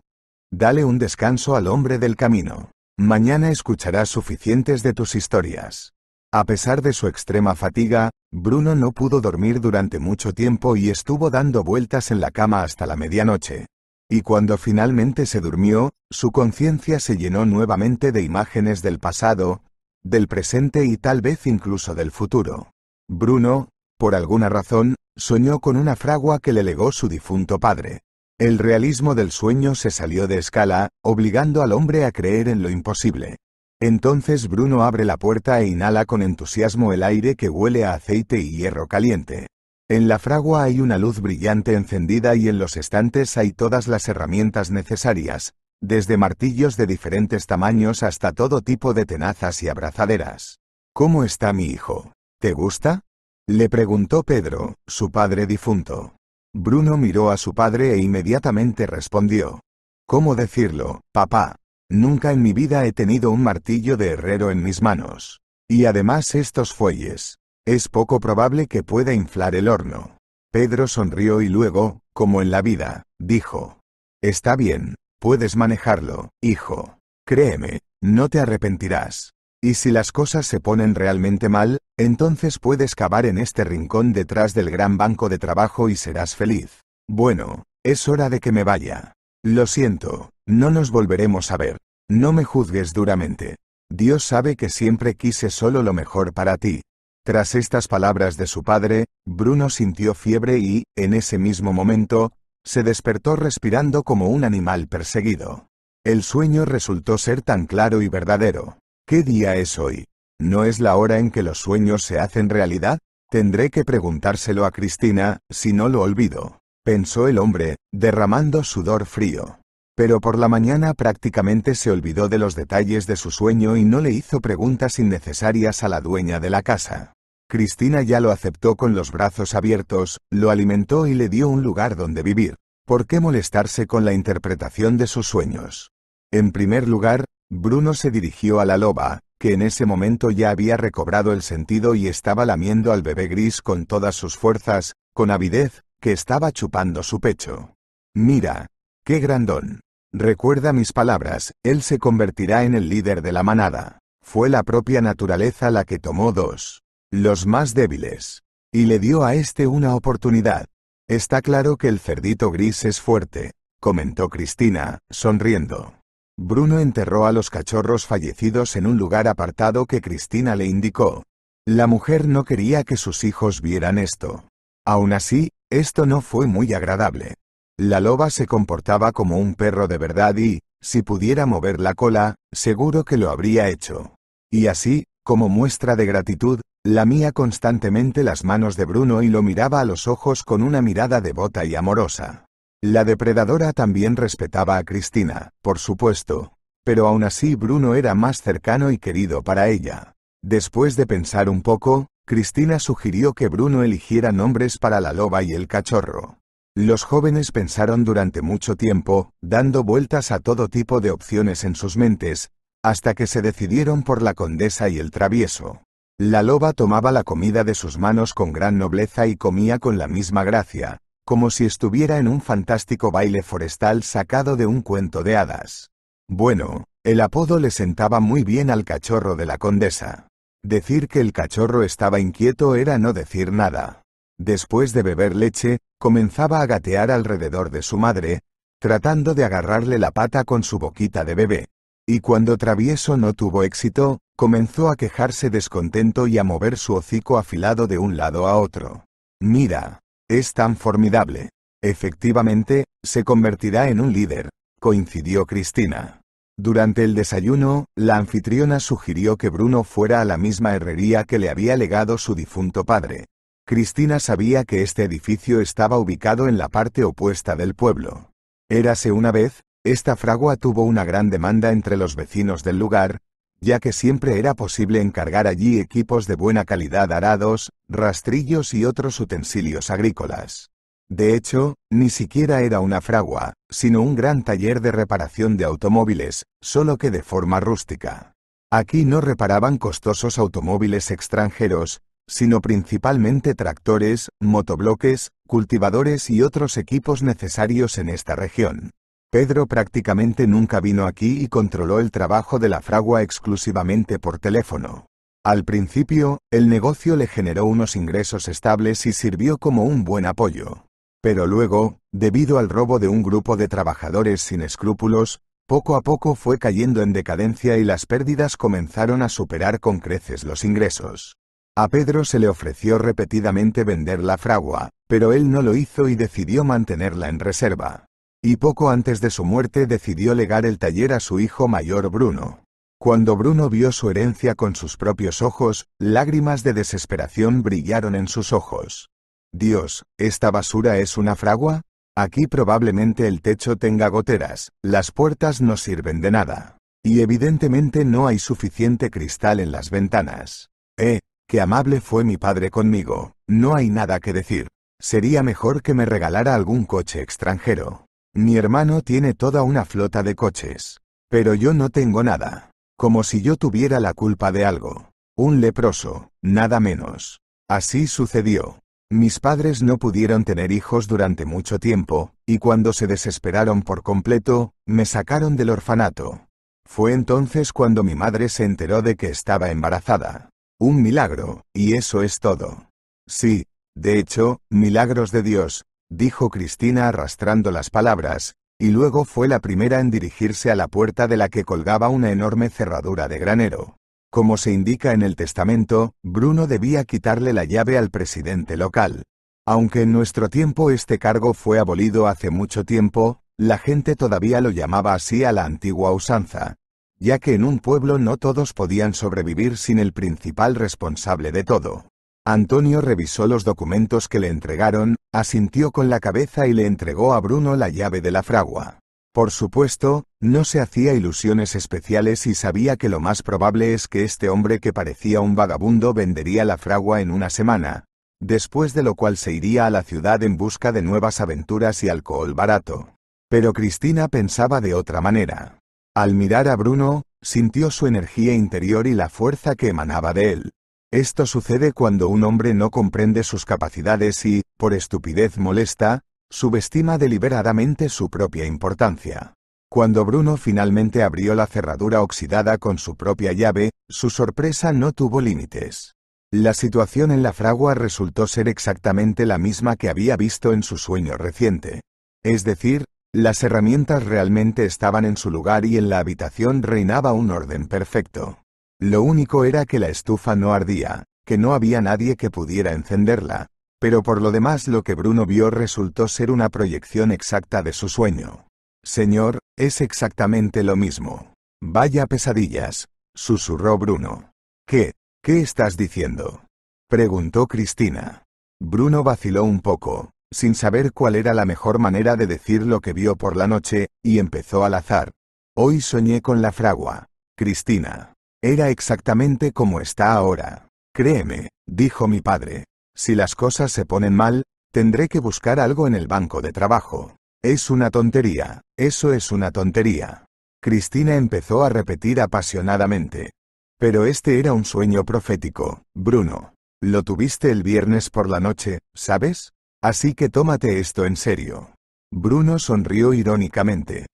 Dale un descanso al hombre del camino. Mañana escucharás suficientes de tus historias. A pesar de su extrema fatiga, Bruno no pudo dormir durante mucho tiempo y estuvo dando vueltas en la cama hasta la medianoche. Y cuando finalmente se durmió, su conciencia se llenó nuevamente de imágenes del pasado, del presente y tal vez incluso del futuro. Bruno, por alguna razón, soñó con una fragua que le legó su difunto padre. El realismo del sueño se salió de escala, obligando al hombre a creer en lo imposible. Entonces Bruno abre la puerta e inhala con entusiasmo el aire que huele a aceite y hierro caliente. En la fragua hay una luz brillante encendida y en los estantes hay todas las herramientas necesarias, desde martillos de diferentes tamaños hasta todo tipo de tenazas y abrazaderas. ¿Cómo está mi hijo? ¿Te gusta? Le preguntó Pedro, su padre difunto. Bruno miró a su padre e inmediatamente respondió. ¿Cómo decirlo, papá? Nunca en mi vida he tenido un martillo de herrero en mis manos. Y además estos fuelles. Es poco probable que pueda inflar el horno. Pedro sonrió y luego, como en la vida, dijo. Está bien, puedes manejarlo, hijo. Créeme, no te arrepentirás. Y si las cosas se ponen realmente mal, entonces puedes cavar en este rincón detrás del gran banco de trabajo y serás feliz. Bueno, es hora de que me vaya. Lo siento, no nos volveremos a ver. No me juzgues duramente. Dios sabe que siempre quise solo lo mejor para ti. Tras estas palabras de su padre, Bruno sintió fiebre y, en ese mismo momento, se despertó respirando como un animal perseguido. El sueño resultó ser tan claro y verdadero. ¿Qué día es hoy? ¿No es la hora en que los sueños se hacen realidad? Tendré que preguntárselo a Cristina, si no lo olvido pensó el hombre, derramando sudor frío. Pero por la mañana prácticamente se olvidó de los detalles de su sueño y no le hizo preguntas innecesarias a la dueña de la casa. Cristina ya lo aceptó con los brazos abiertos, lo alimentó y le dio un lugar donde vivir. ¿Por qué molestarse con la interpretación de sus sueños? En primer lugar, Bruno se dirigió a la loba, que en ese momento ya había recobrado el sentido y estaba lamiendo al bebé gris con todas sus fuerzas, con avidez, que estaba chupando su pecho. Mira, qué grandón. Recuerda mis palabras, él se convertirá en el líder de la manada. Fue la propia naturaleza la que tomó dos, los más débiles, y le dio a este una oportunidad. Está claro que el cerdito gris es fuerte, comentó Cristina, sonriendo. Bruno enterró a los cachorros fallecidos en un lugar apartado que Cristina le indicó. La mujer no quería que sus hijos vieran esto. Aún así, esto no fue muy agradable. La loba se comportaba como un perro de verdad y, si pudiera mover la cola, seguro que lo habría hecho. Y así, como muestra de gratitud, lamía constantemente las manos de Bruno y lo miraba a los ojos con una mirada devota y amorosa. La depredadora también respetaba a Cristina, por supuesto, pero aún así Bruno era más cercano y querido para ella. Después de pensar un poco, Cristina sugirió que Bruno eligiera nombres para la loba y el cachorro. Los jóvenes pensaron durante mucho tiempo, dando vueltas a todo tipo de opciones en sus mentes, hasta que se decidieron por la condesa y el travieso. La loba tomaba la comida de sus manos con gran nobleza y comía con la misma gracia, como si estuviera en un fantástico baile forestal sacado de un cuento de hadas. Bueno, el apodo le sentaba muy bien al cachorro de la condesa. Decir que el cachorro estaba inquieto era no decir nada. Después de beber leche, comenzaba a gatear alrededor de su madre, tratando de agarrarle la pata con su boquita de bebé. Y cuando travieso no tuvo éxito, comenzó a quejarse descontento y a mover su hocico afilado de un lado a otro. Mira, es tan formidable. Efectivamente, se convertirá en un líder, coincidió Cristina. Durante el desayuno, la anfitriona sugirió que Bruno fuera a la misma herrería que le había legado su difunto padre. Cristina sabía que este edificio estaba ubicado en la parte opuesta del pueblo. Érase una vez, esta fragua tuvo una gran demanda entre los vecinos del lugar, ya que siempre era posible encargar allí equipos de buena calidad arados, rastrillos y otros utensilios agrícolas. De hecho, ni siquiera era una fragua, sino un gran taller de reparación de automóviles, solo que de forma rústica. Aquí no reparaban costosos automóviles extranjeros, sino principalmente tractores, motobloques, cultivadores y otros equipos necesarios en esta región. Pedro prácticamente nunca vino aquí y controló el trabajo de la fragua exclusivamente por teléfono. Al principio, el negocio le generó unos ingresos estables y sirvió como un buen apoyo. Pero luego, debido al robo de un grupo de trabajadores sin escrúpulos, poco a poco fue cayendo en decadencia y las pérdidas comenzaron a superar con creces los ingresos. A Pedro se le ofreció repetidamente vender la fragua, pero él no lo hizo y decidió mantenerla en reserva. Y poco antes de su muerte decidió legar el taller a su hijo mayor Bruno. Cuando Bruno vio su herencia con sus propios ojos, lágrimas de desesperación brillaron en sus ojos. Dios, ¿esta basura es una fragua? Aquí probablemente el techo tenga goteras, las puertas no sirven de nada. Y evidentemente no hay suficiente cristal en las ventanas. Eh, qué amable fue mi padre conmigo, no hay nada que decir. Sería mejor que me regalara algún coche extranjero. Mi hermano tiene toda una flota de coches. Pero yo no tengo nada. Como si yo tuviera la culpa de algo. Un leproso, nada menos. Así sucedió. Mis padres no pudieron tener hijos durante mucho tiempo, y cuando se desesperaron por completo, me sacaron del orfanato. Fue entonces cuando mi madre se enteró de que estaba embarazada. Un milagro, y eso es todo. Sí, de hecho, milagros de Dios, dijo Cristina arrastrando las palabras, y luego fue la primera en dirigirse a la puerta de la que colgaba una enorme cerradura de granero. Como se indica en el testamento, Bruno debía quitarle la llave al presidente local. Aunque en nuestro tiempo este cargo fue abolido hace mucho tiempo, la gente todavía lo llamaba así a la antigua usanza, ya que en un pueblo no todos podían sobrevivir sin el principal responsable de todo. Antonio revisó los documentos que le entregaron, asintió con la cabeza y le entregó a Bruno la llave de la fragua. Por supuesto, no se hacía ilusiones especiales y sabía que lo más probable es que este hombre que parecía un vagabundo vendería la fragua en una semana, después de lo cual se iría a la ciudad en busca de nuevas aventuras y alcohol barato. Pero Cristina pensaba de otra manera. Al mirar a Bruno, sintió su energía interior y la fuerza que emanaba de él. Esto sucede cuando un hombre no comprende sus capacidades y, por estupidez molesta, subestima deliberadamente su propia importancia. Cuando Bruno finalmente abrió la cerradura oxidada con su propia llave, su sorpresa no tuvo límites. La situación en la fragua resultó ser exactamente la misma que había visto en su sueño reciente. Es decir, las herramientas realmente estaban en su lugar y en la habitación reinaba un orden perfecto. Lo único era que la estufa no ardía, que no había nadie que pudiera encenderla, pero por lo demás lo que Bruno vio resultó ser una proyección exacta de su sueño. Señor, es exactamente lo mismo. Vaya pesadillas, susurró Bruno. ¿Qué? ¿Qué estás diciendo? preguntó Cristina. Bruno vaciló un poco, sin saber cuál era la mejor manera de decir lo que vio por la noche, y empezó al azar. Hoy soñé con la fragua. Cristina. Era exactamente como está ahora. Créeme, dijo mi padre. Si las cosas se ponen mal, tendré que buscar algo en el banco de trabajo. Es una tontería, eso es una tontería. Cristina empezó a repetir apasionadamente. Pero este era un sueño profético, Bruno. Lo tuviste el viernes por la noche, ¿sabes? Así que tómate esto en serio. Bruno sonrió irónicamente.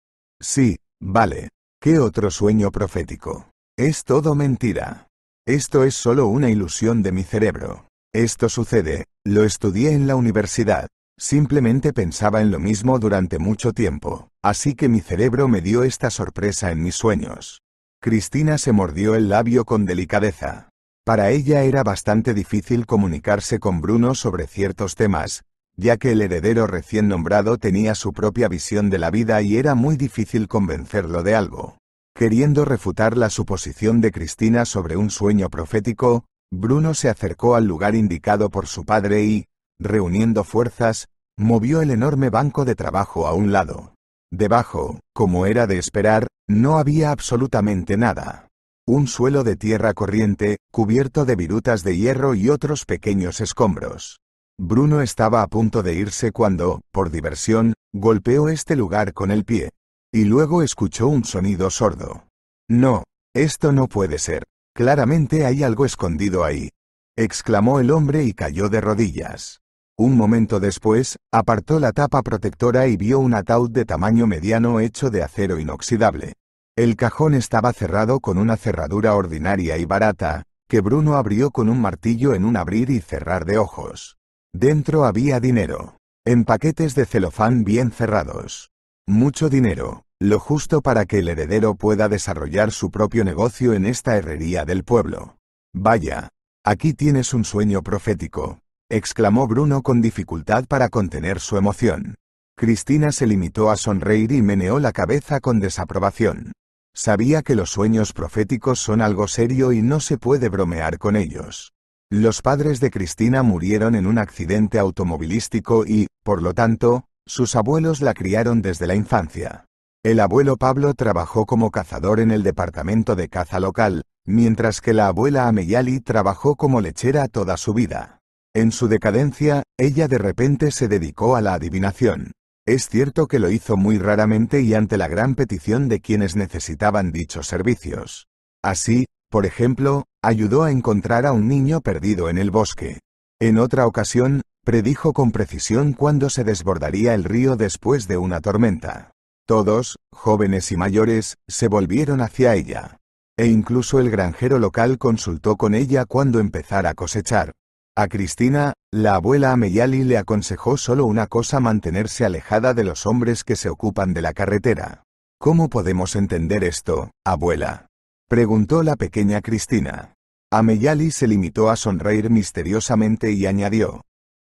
Sí, vale. ¿Qué otro sueño profético? Es todo mentira. Esto es solo una ilusión de mi cerebro. Esto sucede, lo estudié en la universidad. Simplemente pensaba en lo mismo durante mucho tiempo, así que mi cerebro me dio esta sorpresa en mis sueños. Cristina se mordió el labio con delicadeza. Para ella era bastante difícil comunicarse con Bruno sobre ciertos temas, ya que el heredero recién nombrado tenía su propia visión de la vida y era muy difícil convencerlo de algo. Queriendo refutar la suposición de Cristina sobre un sueño profético, Bruno se acercó al lugar indicado por su padre y, reuniendo fuerzas, movió el enorme banco de trabajo a un lado. Debajo, como era de esperar, no había absolutamente nada. Un suelo de tierra corriente, cubierto de virutas de hierro y otros pequeños escombros. Bruno estaba a punto de irse cuando, por diversión, golpeó este lugar con el pie. Y luego escuchó un sonido sordo. No, esto no puede ser. Claramente hay algo escondido ahí. exclamó el hombre y cayó de rodillas. Un momento después, apartó la tapa protectora y vio un ataúd de tamaño mediano hecho de acero inoxidable. El cajón estaba cerrado con una cerradura ordinaria y barata, que Bruno abrió con un martillo en un abrir y cerrar de ojos. Dentro había dinero. En paquetes de celofán bien cerrados. Mucho dinero lo justo para que el heredero pueda desarrollar su propio negocio en esta herrería del pueblo. Vaya, aquí tienes un sueño profético, exclamó Bruno con dificultad para contener su emoción. Cristina se limitó a sonreír y meneó la cabeza con desaprobación. Sabía que los sueños proféticos son algo serio y no se puede bromear con ellos. Los padres de Cristina murieron en un accidente automovilístico y, por lo tanto, sus abuelos la criaron desde la infancia. El abuelo Pablo trabajó como cazador en el departamento de caza local, mientras que la abuela Ameyali trabajó como lechera toda su vida. En su decadencia, ella de repente se dedicó a la adivinación. Es cierto que lo hizo muy raramente y ante la gran petición de quienes necesitaban dichos servicios. Así, por ejemplo, ayudó a encontrar a un niño perdido en el bosque. En otra ocasión, predijo con precisión cuándo se desbordaría el río después de una tormenta. Todos, jóvenes y mayores, se volvieron hacia ella. E incluso el granjero local consultó con ella cuando empezara a cosechar. A Cristina, la abuela Ameyali le aconsejó solo una cosa mantenerse alejada de los hombres que se ocupan de la carretera. ¿Cómo podemos entender esto, abuela? preguntó la pequeña Cristina. Ameyali se limitó a sonreír misteriosamente y añadió,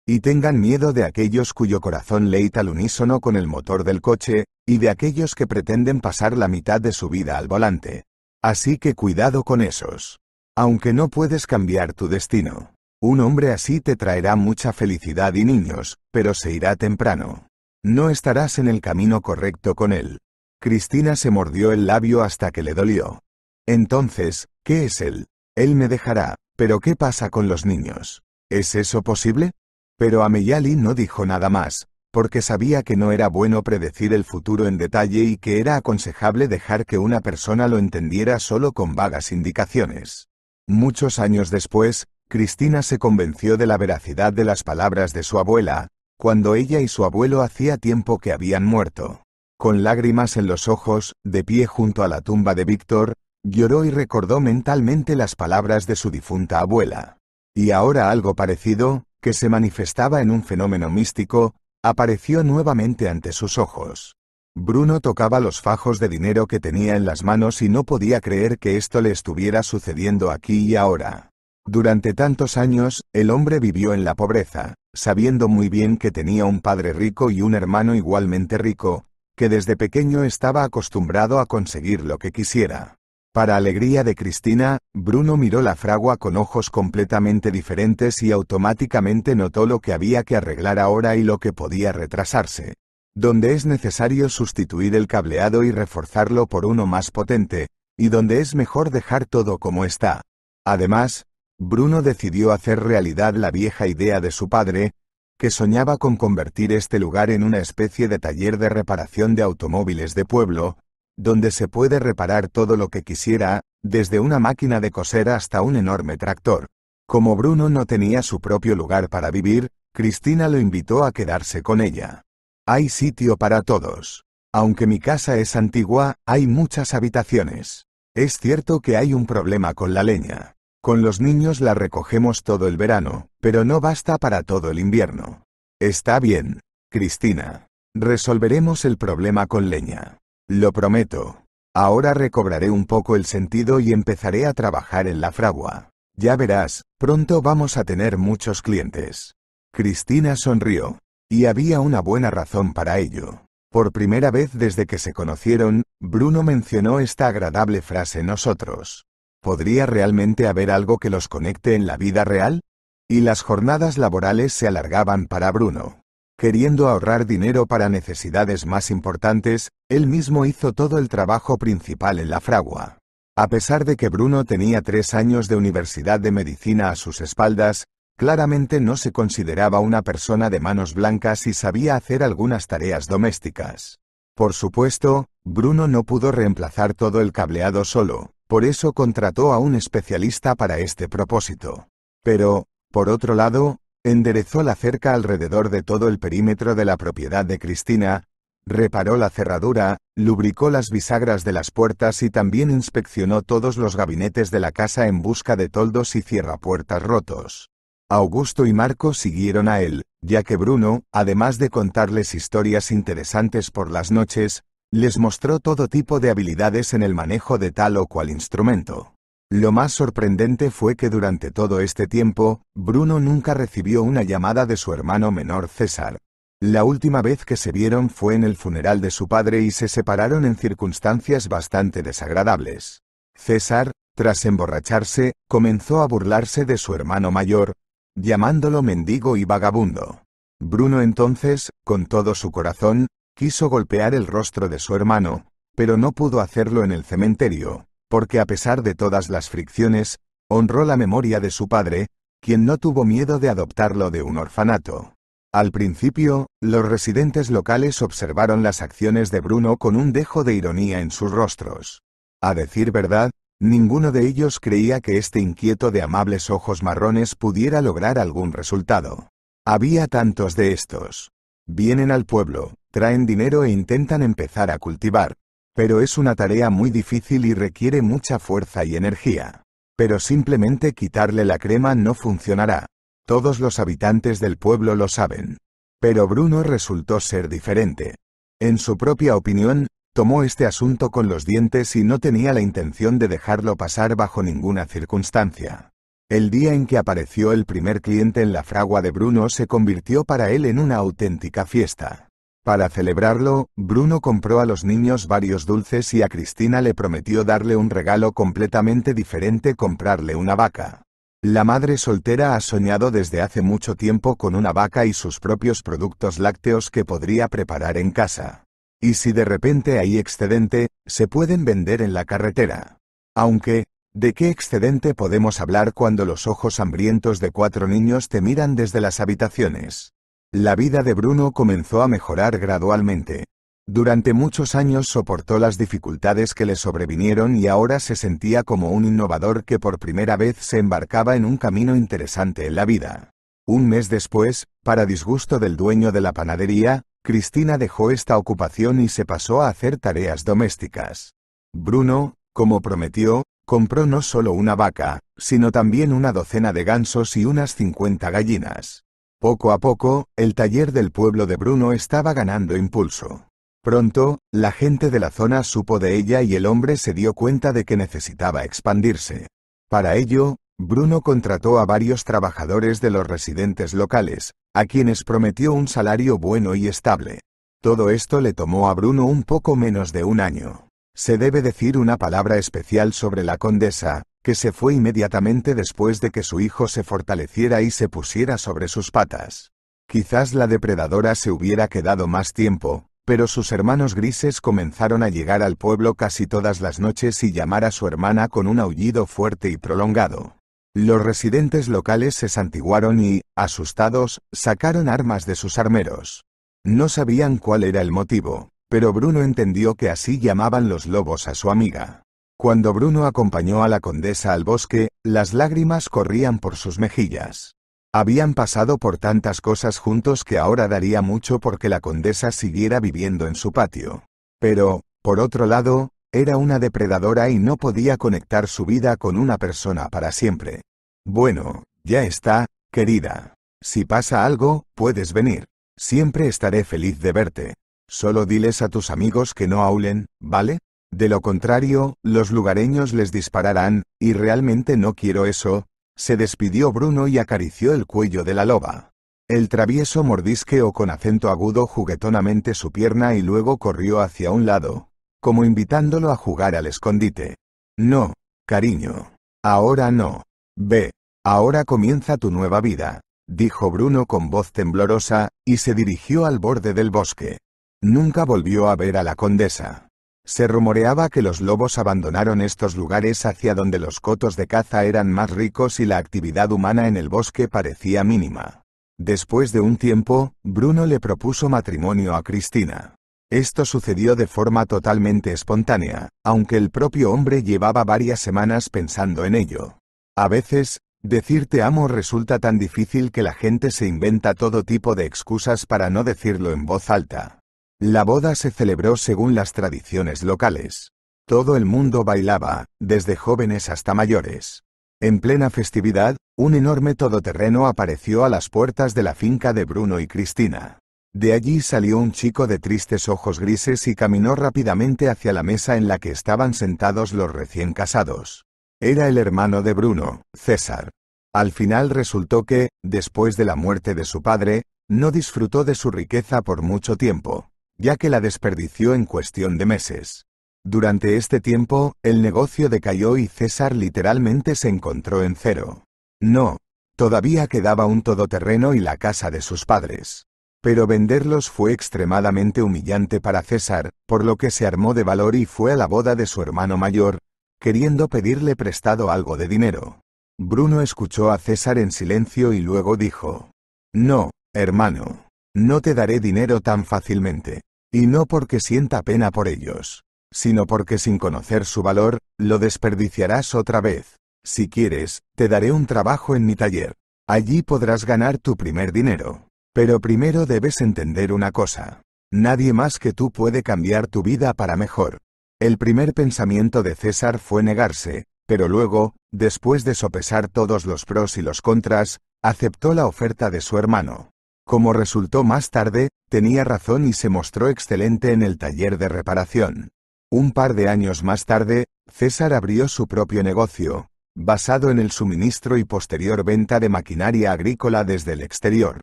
y tengan miedo de aquellos cuyo corazón leita al unísono con el motor del coche, y de aquellos que pretenden pasar la mitad de su vida al volante. Así que cuidado con esos. Aunque no puedes cambiar tu destino, un hombre así te traerá mucha felicidad y niños, pero se irá temprano. No estarás en el camino correcto con él. Cristina se mordió el labio hasta que le dolió. Entonces, ¿qué es él? Él me dejará, pero ¿qué pasa con los niños? ¿Es eso posible? Pero Ameyali no dijo nada más, porque sabía que no era bueno predecir el futuro en detalle y que era aconsejable dejar que una persona lo entendiera solo con vagas indicaciones. Muchos años después, Cristina se convenció de la veracidad de las palabras de su abuela, cuando ella y su abuelo hacía tiempo que habían muerto. Con lágrimas en los ojos, de pie junto a la tumba de Víctor, lloró y recordó mentalmente las palabras de su difunta abuela. Y ahora algo parecido, que se manifestaba en un fenómeno místico, apareció nuevamente ante sus ojos. Bruno tocaba los fajos de dinero que tenía en las manos y no podía creer que esto le estuviera sucediendo aquí y ahora. Durante tantos años, el hombre vivió en la pobreza, sabiendo muy bien que tenía un padre rico y un hermano igualmente rico, que desde pequeño estaba acostumbrado a conseguir lo que quisiera. Para alegría de Cristina, Bruno miró la fragua con ojos completamente diferentes y automáticamente notó lo que había que arreglar ahora y lo que podía retrasarse. Donde es necesario sustituir el cableado y reforzarlo por uno más potente, y donde es mejor dejar todo como está. Además, Bruno decidió hacer realidad la vieja idea de su padre, que soñaba con convertir este lugar en una especie de taller de reparación de automóviles de pueblo, donde se puede reparar todo lo que quisiera, desde una máquina de coser hasta un enorme tractor. Como Bruno no tenía su propio lugar para vivir, Cristina lo invitó a quedarse con ella. Hay sitio para todos. Aunque mi casa es antigua, hay muchas habitaciones. Es cierto que hay un problema con la leña. Con los niños la recogemos todo el verano, pero no basta para todo el invierno. Está bien, Cristina. Resolveremos el problema con leña. Lo prometo. Ahora recobraré un poco el sentido y empezaré a trabajar en la fragua. Ya verás, pronto vamos a tener muchos clientes. Cristina sonrió. Y había una buena razón para ello. Por primera vez desde que se conocieron, Bruno mencionó esta agradable frase nosotros. ¿Podría realmente haber algo que los conecte en la vida real? Y las jornadas laborales se alargaban para Bruno. Queriendo ahorrar dinero para necesidades más importantes, él mismo hizo todo el trabajo principal en la fragua. A pesar de que Bruno tenía tres años de universidad de medicina a sus espaldas, claramente no se consideraba una persona de manos blancas y sabía hacer algunas tareas domésticas. Por supuesto, Bruno no pudo reemplazar todo el cableado solo, por eso contrató a un especialista para este propósito. Pero, por otro lado, enderezó la cerca alrededor de todo el perímetro de la propiedad de Cristina, reparó la cerradura, lubricó las bisagras de las puertas y también inspeccionó todos los gabinetes de la casa en busca de toldos y cierrapuertas rotos. Augusto y Marco siguieron a él, ya que Bruno, además de contarles historias interesantes por las noches, les mostró todo tipo de habilidades en el manejo de tal o cual instrumento. Lo más sorprendente fue que durante todo este tiempo, Bruno nunca recibió una llamada de su hermano menor César. La última vez que se vieron fue en el funeral de su padre y se separaron en circunstancias bastante desagradables. César, tras emborracharse, comenzó a burlarse de su hermano mayor, llamándolo mendigo y vagabundo. Bruno entonces, con todo su corazón, quiso golpear el rostro de su hermano, pero no pudo hacerlo en el cementerio, porque a pesar de todas las fricciones, honró la memoria de su padre, quien no tuvo miedo de adoptarlo de un orfanato. Al principio, los residentes locales observaron las acciones de Bruno con un dejo de ironía en sus rostros. A decir verdad, ninguno de ellos creía que este inquieto de amables ojos marrones pudiera lograr algún resultado. Había tantos de estos. Vienen al pueblo, traen dinero e intentan empezar a cultivar, pero es una tarea muy difícil y requiere mucha fuerza y energía. Pero simplemente quitarle la crema no funcionará. Todos los habitantes del pueblo lo saben. Pero Bruno resultó ser diferente. En su propia opinión, tomó este asunto con los dientes y no tenía la intención de dejarlo pasar bajo ninguna circunstancia. El día en que apareció el primer cliente en la fragua de Bruno se convirtió para él en una auténtica fiesta. Para celebrarlo, Bruno compró a los niños varios dulces y a Cristina le prometió darle un regalo completamente diferente comprarle una vaca. La madre soltera ha soñado desde hace mucho tiempo con una vaca y sus propios productos lácteos que podría preparar en casa. Y si de repente hay excedente, se pueden vender en la carretera. Aunque, ¿de qué excedente podemos hablar cuando los ojos hambrientos de cuatro niños te miran desde las habitaciones? La vida de Bruno comenzó a mejorar gradualmente. Durante muchos años soportó las dificultades que le sobrevinieron y ahora se sentía como un innovador que por primera vez se embarcaba en un camino interesante en la vida. Un mes después, para disgusto del dueño de la panadería, Cristina dejó esta ocupación y se pasó a hacer tareas domésticas. Bruno, como prometió, compró no solo una vaca, sino también una docena de gansos y unas 50 gallinas. Poco a poco, el taller del pueblo de Bruno estaba ganando impulso. Pronto, la gente de la zona supo de ella y el hombre se dio cuenta de que necesitaba expandirse. Para ello, Bruno contrató a varios trabajadores de los residentes locales, a quienes prometió un salario bueno y estable. Todo esto le tomó a Bruno un poco menos de un año. Se debe decir una palabra especial sobre la condesa, que se fue inmediatamente después de que su hijo se fortaleciera y se pusiera sobre sus patas. Quizás la depredadora se hubiera quedado más tiempo, pero sus hermanos grises comenzaron a llegar al pueblo casi todas las noches y llamar a su hermana con un aullido fuerte y prolongado. Los residentes locales se santiguaron y, asustados, sacaron armas de sus armeros. No sabían cuál era el motivo, pero Bruno entendió que así llamaban los lobos a su amiga. Cuando Bruno acompañó a la condesa al bosque, las lágrimas corrían por sus mejillas. Habían pasado por tantas cosas juntos que ahora daría mucho porque la condesa siguiera viviendo en su patio. Pero, por otro lado, era una depredadora y no podía conectar su vida con una persona para siempre. Bueno, ya está, querida. Si pasa algo, puedes venir. Siempre estaré feliz de verte. Solo diles a tus amigos que no aulen, ¿vale? De lo contrario, los lugareños les dispararán, y realmente no quiero eso, se despidió Bruno y acarició el cuello de la loba. El travieso mordisqueó con acento agudo juguetonamente su pierna y luego corrió hacia un lado, como invitándolo a jugar al escondite. No, cariño. Ahora no. Ve, ahora comienza tu nueva vida, dijo Bruno con voz temblorosa, y se dirigió al borde del bosque. Nunca volvió a ver a la condesa. Se rumoreaba que los lobos abandonaron estos lugares hacia donde los cotos de caza eran más ricos y la actividad humana en el bosque parecía mínima. Después de un tiempo, Bruno le propuso matrimonio a Cristina. Esto sucedió de forma totalmente espontánea, aunque el propio hombre llevaba varias semanas pensando en ello. A veces, decirte amo resulta tan difícil que la gente se inventa todo tipo de excusas para no decirlo en voz alta. La boda se celebró según las tradiciones locales. Todo el mundo bailaba, desde jóvenes hasta mayores. En plena festividad, un enorme todoterreno apareció a las puertas de la finca de Bruno y Cristina. De allí salió un chico de tristes ojos grises y caminó rápidamente hacia la mesa en la que estaban sentados los recién casados. Era el hermano de Bruno, César. Al final resultó que, después de la muerte de su padre, no disfrutó de su riqueza por mucho tiempo ya que la desperdició en cuestión de meses. Durante este tiempo, el negocio decayó y César literalmente se encontró en cero. No, todavía quedaba un todoterreno y la casa de sus padres. Pero venderlos fue extremadamente humillante para César, por lo que se armó de valor y fue a la boda de su hermano mayor, queriendo pedirle prestado algo de dinero. Bruno escuchó a César en silencio y luego dijo, No, hermano, no te daré dinero tan fácilmente. Y no porque sienta pena por ellos, sino porque sin conocer su valor, lo desperdiciarás otra vez. Si quieres, te daré un trabajo en mi taller. Allí podrás ganar tu primer dinero. Pero primero debes entender una cosa. Nadie más que tú puede cambiar tu vida para mejor. El primer pensamiento de César fue negarse, pero luego, después de sopesar todos los pros y los contras, aceptó la oferta de su hermano. Como resultó más tarde, Tenía razón y se mostró excelente en el taller de reparación. Un par de años más tarde, César abrió su propio negocio, basado en el suministro y posterior venta de maquinaria agrícola desde el exterior.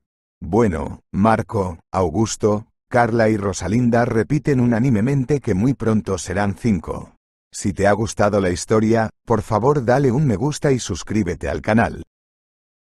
Bueno, Marco, Augusto, Carla y Rosalinda repiten unánimemente que muy pronto serán cinco. Si te ha gustado la historia, por favor dale un me gusta y suscríbete al canal.